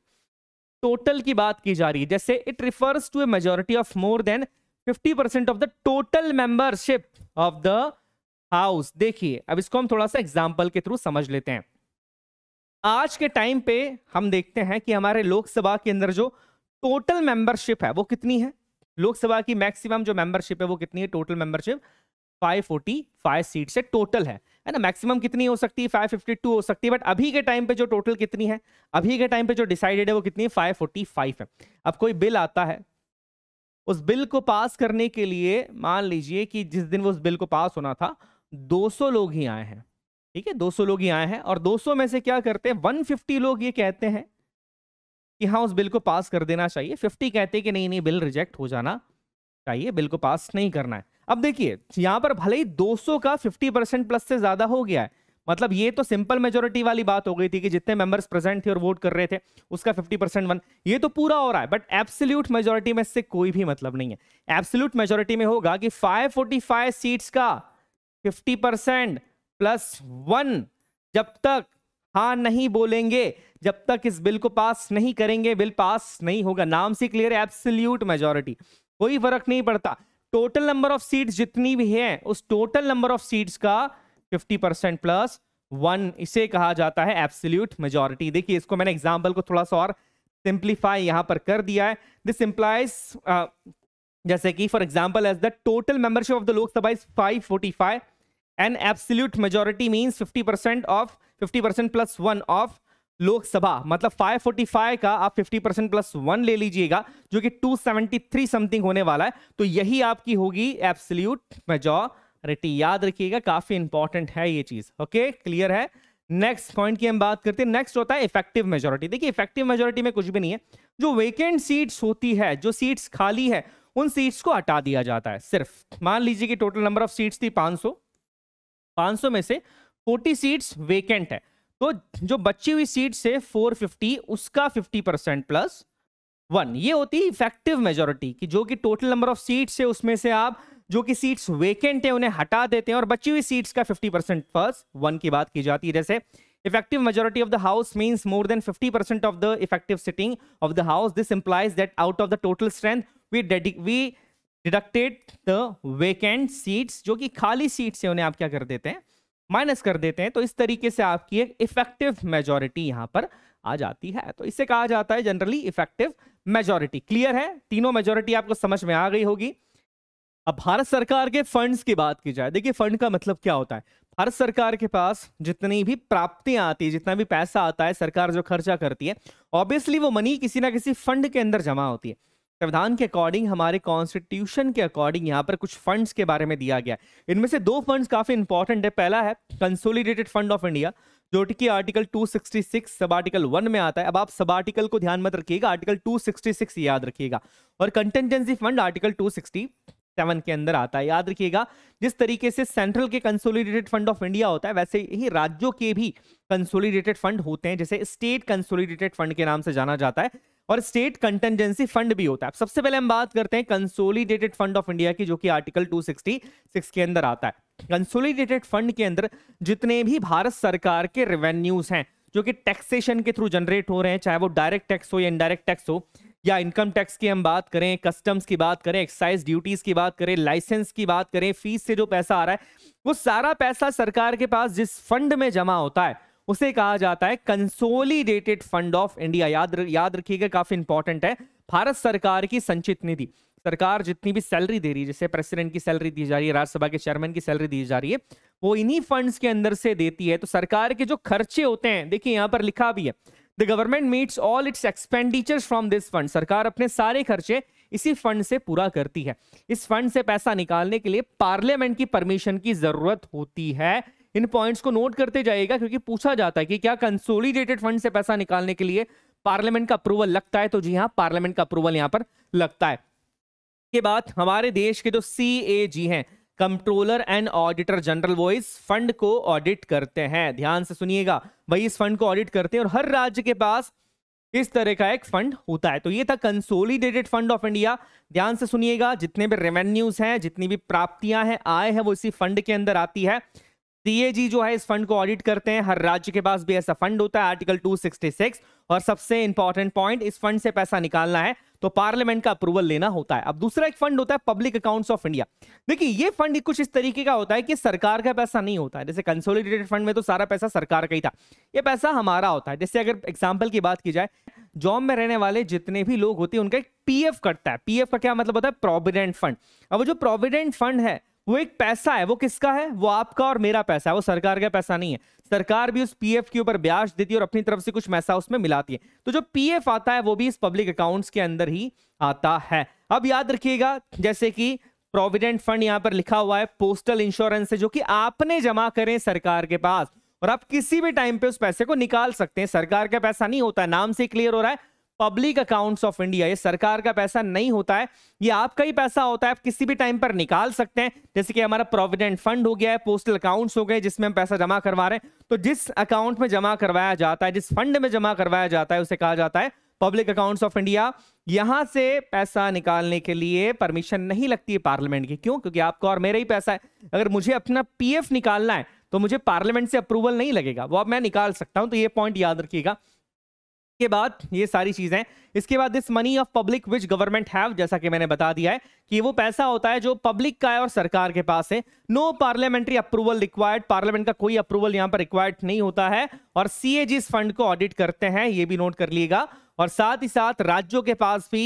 टोटल की बात की जा रही है जैसे it refers to a majority of more than 50 percent of the total membership of the house देखिए अब इसको हम थोड़ा सा एग्जाम्पल के थ्रू समझ लेते हैं आज के टाइम पे हम देखते हैं कि हमारे लोकसभा के अंदर जो टोटल मेंबरशिप है वो कितनी है लोकसभा की मैक्सिमम जो मेंबरशिप है वो कितनी है टोटल मेंबरशिप 545 सीट से टोटल है है ना मैक्सिमम कितनी हो सकती है 552 हो सकती है बट अभी के टाइम पे जो टोटल कितनी है अभी के टाइम पे जो डिसाइडेड है वो कितनी है 545 है अब कोई बिल आता है उस बिल को पास करने के लिए मान लीजिए कि जिस दिन वो उस बिल को पास होना था 200 लोग ही आए हैं ठीक है 200 लोग ही आए हैं और 200 में से क्या करते हैं 150 लोग ये कहते हैं कि हाँ उस बिल को पास कर देना चाहिए 50 कहते हैं कि नहीं नहीं बिल रिजेक्ट हो जाना चाहिए बिल को पास नहीं करना है अब देखिए यहां पर भले ही 200 का 50 परसेंट प्लस से ज्यादा हो गया है मतलब ये तो सिंपल मेजोरिटी वाली बात हो गई थी कि जितने मेंबर्स प्रेजेंट थे और वोट कर रहे थे उसका 50 परसेंट वन ये तो पूरा हो रहा है बट एब्सोल्यूट मेजोरिटी में इससे कोई भी मतलब नहीं है एब्सोल्यूट मेजोरिटी में होगा कि 545 सीट्स का 50 परसेंट प्लस वन जब तक हाँ नहीं बोलेंगे जब तक इस बिल को पास नहीं करेंगे बिल पास नहीं होगा नाम से क्लियर है एब्सोल्यूट मेजोरिटी कोई फर्क नहीं पड़ता टोटल नंबर ऑफ सीट्स जितनी भी हैं उस टोटल नंबर ऑफ सीट्स का 50 परसेंट प्लस वन इसे कहा जाता है एब्सोल्यूट मेजोरिटी देखिए इसको मैंने एग्जाम्पल को थोड़ा सा और सिंप्लीफाई यहां पर कर दिया है दिस इंप्लाइज uh, जैसे कि for example as the total membership of the Lok Sabha is 545 and absolute majority means fifty percent of fifty percent plus one of Lok Sabha मतलब 545 का आप 50 परसेंट प्लस वन ले लीजिएगा जो कि 273 समथिंग होने वाला है तो यही आपकी होगी एब्सोल्यूट मेजोरिटी याद रखिएगा काफी इंपॉर्टेंट है ये चीज ओके क्लियर है नेक्स्ट पॉइंट की हम बात करते हैं नेक्स्ट होता है इफेक्टिव मेजोरिटी देखिए इफेक्टिव मेजोरिटी में कुछ भी नहीं है जो वेकेंट सीट्स होती है जो सीट्स खाली है उन सीट्स को हटा दिया जाता है सिर्फ मान लीजिए कि टोटल नंबर ऑफ सीट्स थी 500 500 में से 40 सीट्स वेकेंट है तो जो बची हुई सीट से 450 उसका 50 परसेंट प्लस वन ये होती है इफेक्टिव मेजोरिटी की जो कि टोटल नंबर ऑफ सीट्स है उसमें से आप जो कि सीट्स वेकेंट है उन्हें हटा देते हैं और बची हुई सीट्स का 50 परसेंट प्लस वन की बात की जाती है जैसे effective majority of the house means more than 50 percent of the effective sitting of the house this implies that out of the total strength we we deducted the vacant seats जो कि खाली seats है उन्हें आप क्या कर देते हैं माइनस कर देते हैं तो इस तरीके से आपकी एक इफेक्टिव मेजोरिटी यहां पर आ जाती है तो इसे कहा जाता है जनरली इफेक्टिव मेजोरिटी क्लियर है तीनों मेजोरिटी आपको समझ में आ गई होगी अब भारत सरकार के फंड्स की बात की जाए देखिए फंड का मतलब क्या होता है भारत सरकार के पास जितनी भी प्राप्तियां आती है जितना भी पैसा आता है सरकार जो खर्चा करती है ऑब्वियसली वो मनी किसी ना किसी फंड के अंदर जमा होती है संविधान के अकॉर्डिंग हमारे कॉन्स्टिट्यूशन के अकॉर्डिंग यहाँ पर कुछ फंड्स के बारे में दिया गया है इनमें से दो फंड्स काफी इंपॉर्टेंट है पहला है कंसोलिडेटेड फंड ऑफ इंडिया जो कि आर्टिकल 266 सब आर्टिकल वन में आता है अब आप सब आर्टिकल को ध्यान मत रखिएगा आर्टिकल 266 याद रखिएगा और कंटेंजेंसी फंड आर्टिकल 267 के अंदर आता है याद रखिएगा जिस तरीके से सेंट्रल के कंसोलिडेटेड फंड ऑफ इंडिया होता है वैसे ही राज्यों के भी कंसोलिडेटेड फंड होते हैं जैसे स्टेट कंसोलिडेटेड फंड के नाम से जाना जाता है और स्टेट कंटेंजेंसी फंड भी होता है सबसे पहले हम बात करते हैं कंसोलिडेटेड फंड ऑफ इंडिया की जो कि आर्टिकल 266 के अंदर आता है कंसोलिडेटेड फंड के अंदर जितने भी भारत सरकार के रेवेन्यूज हैं जो कि टैक्सेशन के थ्रू जनरेट हो रहे हैं चाहे वो डायरेक्ट टैक्स हो या इनडायरेक्ट टैक्स हो या इनकम टैक्स की हम बात करें कस्टम्स की बात करें एक्साइज ड्यूटीज की बात करें लाइसेंस की बात करें फीस से जो पैसा आ रहा है वो सारा पैसा सरकार के पास जिस फंड में जमा होता है उसे कहा जाता है कंसोलिडेटेड फंड ऑफ इंडिया याद याद रखिएगा काफी इंपॉर्टेंट है भारत सरकार की संचित निधि सरकार जितनी भी सैलरी दे रही है जैसे प्रेसिडेंट की सैलरी दी जा रही है राज्यसभा के चेयरमैन की सैलरी दी जा रही है वो इन्हीं फंड्स के अंदर से देती है तो सरकार के जो खर्चे होते हैं देखिए यहाँ पर लिखा भी है the government meets all its expenditure from this fund सरकार अपने सारे खर्चे इसी फंड से पूरा करती है इस फंड से पैसा निकालने के लिए पार्लियामेंट की परमिशन की जरूरत होती है इन पॉइंट्स को नोट करते जाइएगा क्योंकि पूछा जाता है कि क्या कंसोलिडेटेड फंड से पैसा निकालने के लिए पार्लियामेंट का अप्रूवल लगता है तो जी हाँ पार्लियामेंट का अप्रूवल यहाँ पर लगता है के बाद हमारे देश के जो सी जी हैं कंट्रोलर एंड ऑडिटर जनरल वो इस फंड को ऑडिट करते हैं ध्यान से सुनिएगा वही इस फंड को ऑडिट करते हैं और हर राज्य के पास इस तरह का एक फंड होता है तो ये था कंसोलिडेटेड फंड ऑफ इंडिया ध्यान से सुनिएगा जितने भी रेवेन्यूज हैं जितनी भी प्राप्तियां हैं आए है वो इसी फंड के अंदर आती है सीएजी जो है इस फंड को ऑडिट करते हैं हर राज्य के पास भी ऐसा फंड होता है आर्टिकल 266 और सबसे इंपॉर्टेंट पॉइंट इस फंड से पैसा निकालना है तो पार्लियामेंट का अप्रूवल लेना होता है अब दूसरा एक फंड होता है पब्लिक अकाउंट्स ऑफ इंडिया देखिए ये फंड कुछ इस तरीके का होता है कि सरकार का पैसा नहीं होता है जैसे कंसोलिडेटेड फंड में तो सारा पैसा सरकार का ही था ये पैसा हमारा होता है जैसे अगर एग्जाम्पल की बात की जाए जॉब में रहने वाले जितने भी लोग होते हैं उनका एक पी कटता है पी का क्या मतलब होता है प्रोविडेंट फंड अब जो प्रोविडेंट फंड है वो एक पैसा है वो किसका है वो आपका और मेरा पैसा है वो सरकार का पैसा नहीं है सरकार भी उस पीएफ के ऊपर ब्याज देती है और अपनी तरफ से कुछ पैसा उसमें मिलाती है तो जो पीएफ आता है वो भी इस पब्लिक अकाउंट्स के अंदर ही आता है अब याद रखिएगा जैसे कि प्रोविडेंट फंड यहां पर लिखा हुआ है पोस्टल इंश्योरेंस है जो कि आपने जमा करें सरकार के पास और आप किसी भी टाइम पे उस पैसे को निकाल सकते हैं सरकार का पैसा नहीं होता नाम से क्लियर हो रहा है पब्लिक अकाउंट्स ऑफ इंडिया ये सरकार का पैसा नहीं होता है ये आपका ही पैसा होता है आप किसी भी टाइम पर निकाल सकते हैं जैसे कि हमारा प्रोविडेंट फंड हो गया है पोस्टल अकाउंट्स हो गए जिसमें हम पैसा जमा करवा रहे हैं तो जिस अकाउंट में जमा करवाया जाता है जिस फंड में जमा करवाया जाता है उसे कहा जाता है पब्लिक अकाउंट्स ऑफ इंडिया यहां से पैसा निकालने के लिए परमिशन नहीं लगती है पार्लियामेंट की क्यों क्योंकि आपका और मेरा ही पैसा है अगर मुझे अपना पीएफ निकालना है तो मुझे पार्लियामेंट से अप्रूवल नहीं लगेगा वो अब मैं निकाल सकता हूं तो ये पॉइंट याद रखिएगा के बाद ये सारी चीजें इसके बाद this money of public which government have जैसा कि मैंने बता दिया है कि वो पैसा होता है जो पब्लिक का है और सरकार के पास है no parliamentary approval required parliament का कोई अप्रूवल यहाँ पर रिक्वायर्ड नहीं होता है और सी इस फंड को ऑडिट करते हैं ये भी नोट कर लिएगा और साथ ही साथ राज्यों के पास भी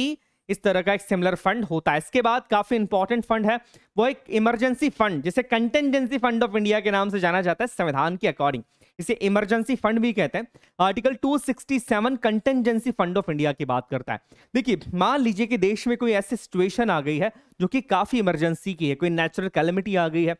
इस तरह का एक सिमिलर फंड होता है इसके बाद काफी इंपॉर्टेंट फंड है वो एक इमरजेंसी फंड जिसे कंटेंजेंसी फंड ऑफ इंडिया के नाम से जाना जाता है संविधान के अकॉर्डिंग इसे इमरजेंसी फंड भी कहते हैं article 267 contingency fund of India की बात करता है देखिए मान लीजिए कि देश में कोई ऐसी सिचुएशन आ गई है जो कि काफ़ी इमरजेंसी की है कोई नेचुरल कैलमिटी आ गई है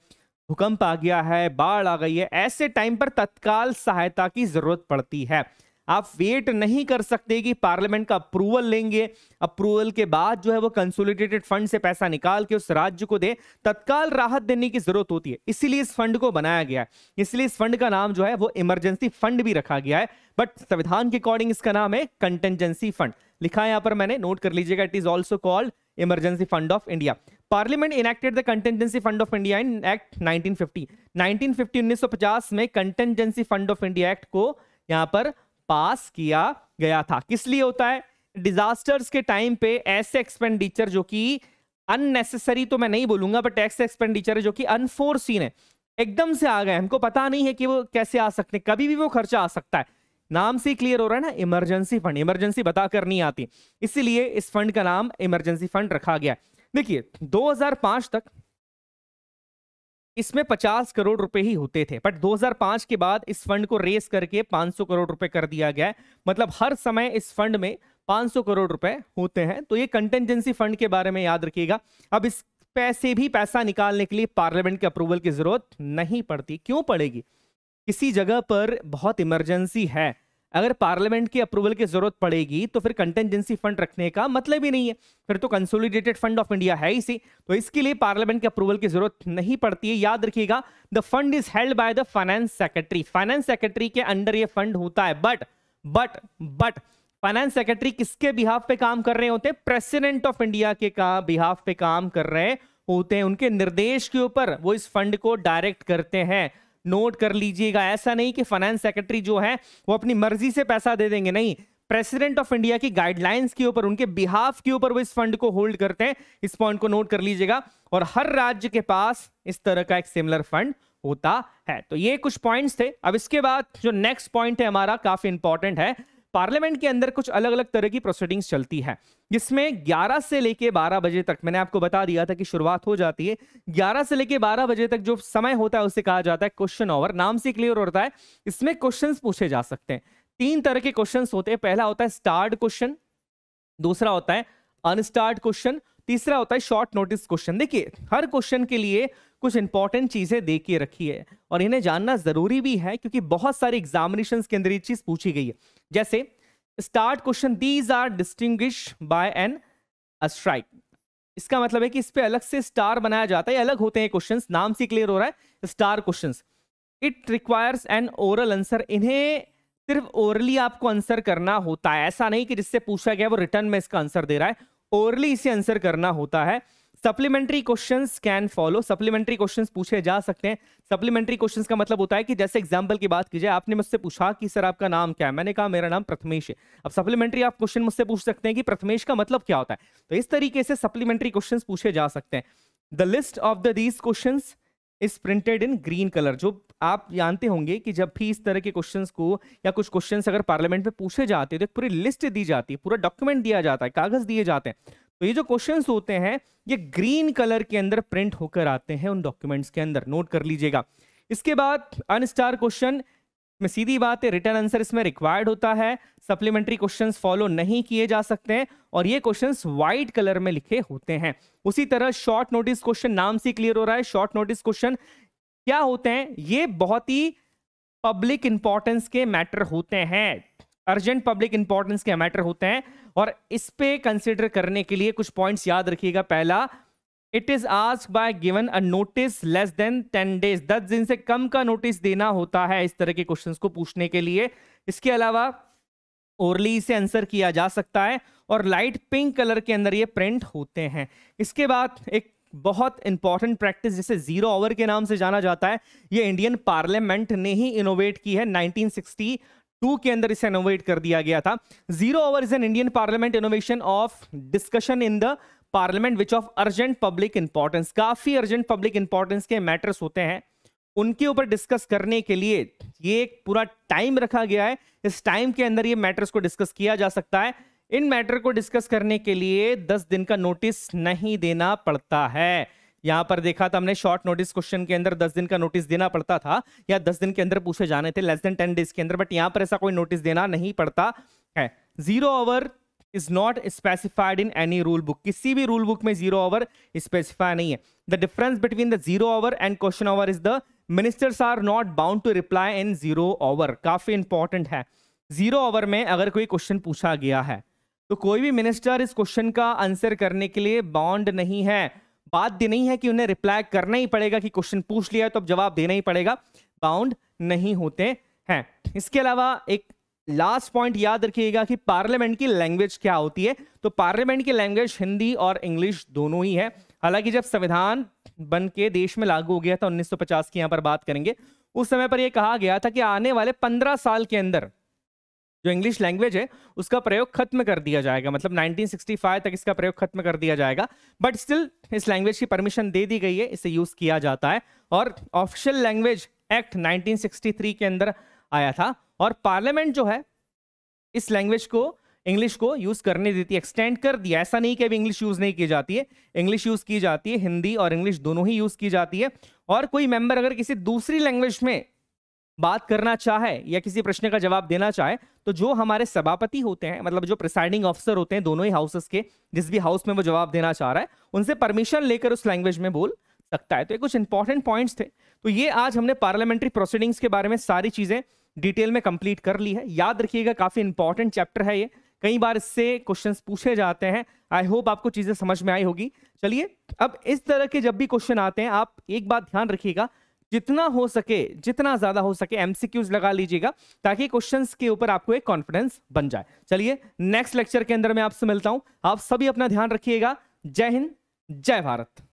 भूकंप आ गया है बाढ़ आ गई है ऐसे टाइम पर तत्काल सहायता की जरूरत पड़ती है आप वेट नहीं कर सकते कि पार्लियामेंट का अप्रूवल लेंगे अप्रूवल के बाद जो है वो कंसोलिडेटेड फंड से पैसा निकाल के उस राज्य को दे तत्काल राहत देने की जरूरत होती है इसीलिए इस फंड को बनाया गया है इसलिए इस फंड का नाम जो है वो इमरजेंसी फंड भी रखा गया है बट संविधान के अकॉर्डिंग इसका नाम है कंटेंजेंसी फंड लिखा है यहां पर मैंने नोट कर लीजिएगा it is also called emergency fund of India parliament enacted the contingency fund of India in act 1950 1950 1950 में contingency fund of India act को यहां पर पास किया गया था किस लिए होता है डिजास्टर्स के टाइम पे ऐसे एक्सपेंडिचर जो कि अननेसेसरी तो मैं नहीं बोलूंगा बट टैक्स एक्सपेंडिचर है जो कि अनफोर्सीन है एकदम से आ गए हमको पता नहीं है कि वो कैसे आ सकते कभी भी वो खर्चा आ सकता है नाम से क्लियर हो रहा है ना इमरजेंसी फंड इमरजेंसी बताकर नहीं आती इसीलिए इस फंड का नाम इमरजेंसी फंड रखा गया देखिए 2005 तक इसमें 50 करोड़ रुपए ही होते थे बट 2005 के बाद इस फंड को रेस करके 500 करोड़ रुपए कर दिया गया है मतलब हर समय इस फंड में 500 करोड़ रुपए होते हैं तो ये कंटेंजेंसी फंड के बारे में याद रखिएगा अब इस पैसे भी पैसा निकालने के लिए पार्लियामेंट के अप्रूवल की जरूरत नहीं पड़ती क्यों पड़ेगी किसी जगह पर बहुत इमरजेंसी है अगर पार्लियामेंट की अप्रूवल की जरूरत पड़ेगी तो फिर कंटेंजेंसी फंड रखने का मतलब ही नहीं है फिर तो कंसोलिडेटेड फंड ऑफ इंडिया है इसी तो इसके लिए पार्लियामेंट के अप्रूवल की जरूरत नहीं पड़ती है याद रखिएगा the fund is held by the finance secretary finance secretary के अंडर ये फंड होता है but but but finance secretary किसके बिहाफ पे काम कर रहे होते हैं प्रेसिडेंट ऑफ इंडिया के का बिहाफ पे काम कर रहे होते हैं उनके निर्देश के ऊपर वो इस फंड को डायरेक्ट करते हैं नोट कर लीजिएगा ऐसा नहीं कि फाइनेंस सेक्रेटरी जो है वो अपनी मर्जी से पैसा दे देंगे नहीं प्रेसिडेंट ऑफ इंडिया की गाइडलाइंस के ऊपर उनके बिहाफ के ऊपर वो इस फंड को होल्ड करते हैं इस पॉइंट को नोट कर लीजिएगा और हर राज्य के पास इस तरह का एक सिमिलर फंड होता है तो ये कुछ पॉइंट्स थे अब इसके बाद जो नेक्स्ट पॉइंट है हमारा काफी इंपॉर्टेंट है पार्लियामेंट के अंदर कुछ अलग अलग तरह की प्रोसीडिंग्स चलती है जिसमें 11 से लेकर 12 बजे तक मैंने आपको बता दिया था कि शुरुआत हो जाती है 11 से लेकर 12 बजे तक जो समय होता है उसे कहा जाता है क्वेश्चन ओवर नाम से क्लियर होता है इसमें क्वेश्चन पूछे जा सकते हैं तीन तरह के क्वेश्चन होते हैं पहला होता है स्टार्ट क्वेश्चन दूसरा होता है अनस्टार्ट क्वेश्चन तीसरा होता है शॉर्ट नोटिस क्वेश्चन देखिए हर क्वेश्चन के लिए कुछ इंपॉर्टेंट चीजें दे के रखी है और इन्हें जानना जरूरी भी है क्योंकि बहुत सारे एग्जामिनेशन के अंदर ये चीज पूछी गई है जैसे starred question these are distinguished by an asterisk इसका मतलब है कि इस पर अलग से स्टार बनाया जाता है अलग होते हैं क्वेश्चन नाम से क्लियर हो रहा है star question it requires an oral answer इन्हें सिर्फ ओरली आपको आंसर करना होता है ऐसा नहीं कि जिससे पूछा गया वो रिटर्न में इसका आंसर दे रहा है ओरली इसे आंसर करना होता है supplementary question can follow supplementary question पूछे जा सकते हैं सप्लीमेंट्री क्वेश्चन का मतलब होता है कि जैसे एग्जाम्पल की बात की जाए आपने मुझसे पूछा कि सर आपका नाम क्या है मैंने कहा मेरा नाम प्रथमेश है अब सप्लीमेंट्री आप क्वेश्चन मुझसे पूछ सकते हैं कि प्रथमेश का मतलब क्या होता है तो इस तरीके से सप्लीमेंट्री क्वेश्चन पूछे जा सकते हैं the list of the these questions is printed in green colour जो आप जानते होंगे कि जब भी इस तरह के क्वेश्चंस को या कुछ क्वेश्चंस अगर पार्लियामेंट में पूछे जाते हैं तो एक पूरी लिस्ट दी जाती है पूरा डॉक्यूमेंट दिया जाता है कागज दिए जाते हैं तो ये जो क्वेश्चंस होते हैं ये ग्रीन कलर के अंदर प्रिंट होकर आते हैं उन डॉक्यूमेंट्स के अंदर नोट कर लीजिएगा इसके बाद अनस्टार क्वेश्चन में सीधी बात है रिटर्न आंसर इसमें रिक्वायर्ड होता है सप्लीमेंट्री क्वेश्चंस फॉलो नहीं किए जा सकते हैं और ये क्वेश्चंस व्हाइट कलर में लिखे होते हैं उसी तरह शॉर्ट नोटिस क्वेश्चन नाम से क्लियर हो रहा है शॉर्ट नोटिस क्वेश्चन क्या होते हैं ये बहुत ही पब्लिक इंपॉर्टेंस के मैटर होते हैं अर्जेंट पब्लिक इंपॉर्टेंस के मैटर होते हैं और इस पे कंसिडर करने के लिए कुछ पॉइंट्स याद रखिएगा पहला it is ask by given a notice less than ten days दस दिन से कम का नोटिस देना होता है इस तरह के क्वेश्चन को पूछने के लिए इसके अलावा ओरली इसे आंसर किया जा सकता है और लाइट पिंक कलर के अंदर ये प्रिंट होते हैं इसके बाद एक बहुत इंपॉर्टेंट प्रैक्टिस जिसे जीरो आवर के नाम से जाना जाता है ये इंडियन पार्लियामेंट ने ही इनोवेट की है 1960 टू के अंदर इसे इनोवेट कर दिया गया था zero hour is an Indian parliament innovation of discussion in the parliament which of urgent public importance काफी अर्जेंट पब्लिक इंपॉर्टेंस के मैटर्स होते हैं उनके ऊपर डिस्कस करने के लिए ये एक पूरा टाइम रखा गया है इस टाइम के अंदर ये मैटर्स को डिस्कस किया जा सकता है इन मैटर को डिस्कस करने के लिए दस दिन का नोटिस नहीं देना पड़ता है यहां पर देखा था हमने शॉर्ट नोटिस क्वेश्चन के अंदर दस दिन का नोटिस देना पड़ता था या दस दिन के अंदर पूछे जाने थे लेस देन टेन डेज के अंदर बट यहां पर ऐसा कोई नोटिस देना नहीं पड़ता है zero hour is not specified in any rule book किसी भी रूल बुक में जीरो आवर स्पेसिफाई नहीं है the difference between the zero hour and question hour is the ministers are not bound to reply in zero hour काफी important है zero hour में अगर कोई क्वेश्चन पूछा गया है तो कोई भी मिनिस्टर इस क्वेश्चन का आंसर करने के लिए बाउंड नहीं है बाध्य नहीं है कि उन्हें रिप्लाई करना ही पड़ेगा कि क्वेश्चन पूछ लिया है तो अब जवाब देना ही पड़ेगा बाउंड नहीं होते हैं इसके अलावा एक लास्ट पॉइंट याद रखिएगा कि पार्लियामेंट की लैंग्वेज क्या होती है तो पार्लियामेंट की लैंग्वेज हिंदी और इंग्लिश दोनों ही है हालांकि जब संविधान बन के देश में लागू हो गया था 1950 की यहां पर बात करेंगे उस समय पर यह कहा गया था कि आने वाले 15 साल के अंदर जो इंग्लिश लैंग्वेज है उसका प्रयोग खत्म कर दिया जाएगा मतलब 1965 तक इसका प्रयोग खत्म कर दिया जाएगा बट स्टिल इस लैंग्वेज की परमिशन दे दी गई है इसे यूज किया जाता है और ऑफिशियल लैंग्वेज एक्ट 1963 के अंदर आया था और पार्लियामेंट जो है इस लैंग्वेज को इंग्लिश को यूज करने देती है एक्सटेंड कर दिया ऐसा नहीं कि अभी इंग्लिश यूज नहीं की जाती है इंग्लिश यूज की जाती है हिंदी और इंग्लिश दोनों ही यूज की जाती है और कोई मेंबर अगर किसी दूसरी लैंग्वेज में बात करना चाहे या किसी प्रश्न का जवाब देना चाहे तो जो हमारे सभापति होते हैं मतलब जो प्रिसाइडिंग ऑफिसर होते हैं दोनों ही हाउसेस के जिस भी हाउस में वो जवाब देना चाह रहा है उनसे परमिशन लेकर उस लैंग्वेज में बोल सकता है तो ये कुछ इंपॉर्टेंट पॉइंट्स थे तो ये आज हमने पार्लियामेंट्री प्रोसीडिंग्स के बारे में सारी चीज़ें डिटेल में कंप्लीट कर ली है याद रखिएगा काफ़ी इंपॉर्टेंट चैप्टर है ये कई बार इससे क्वेश्चन पूछे जाते हैं आई होप आपको चीज़ें समझ में आई होगी चलिए अब इस तरह के जब भी क्वेश्चन आते हैं आप एक बात ध्यान रखिएगा जितना हो सके जितना ज्यादा हो सके एमसीक्यूज लगा लीजिएगा ताकि क्वेश्चन के ऊपर आपको एक कॉन्फिडेंस बन जाए चलिए नेक्स्ट लेक्चर के अंदर मैं आपसे मिलता हूं आप सभी अपना ध्यान रखिएगा जय हिंद जय भारत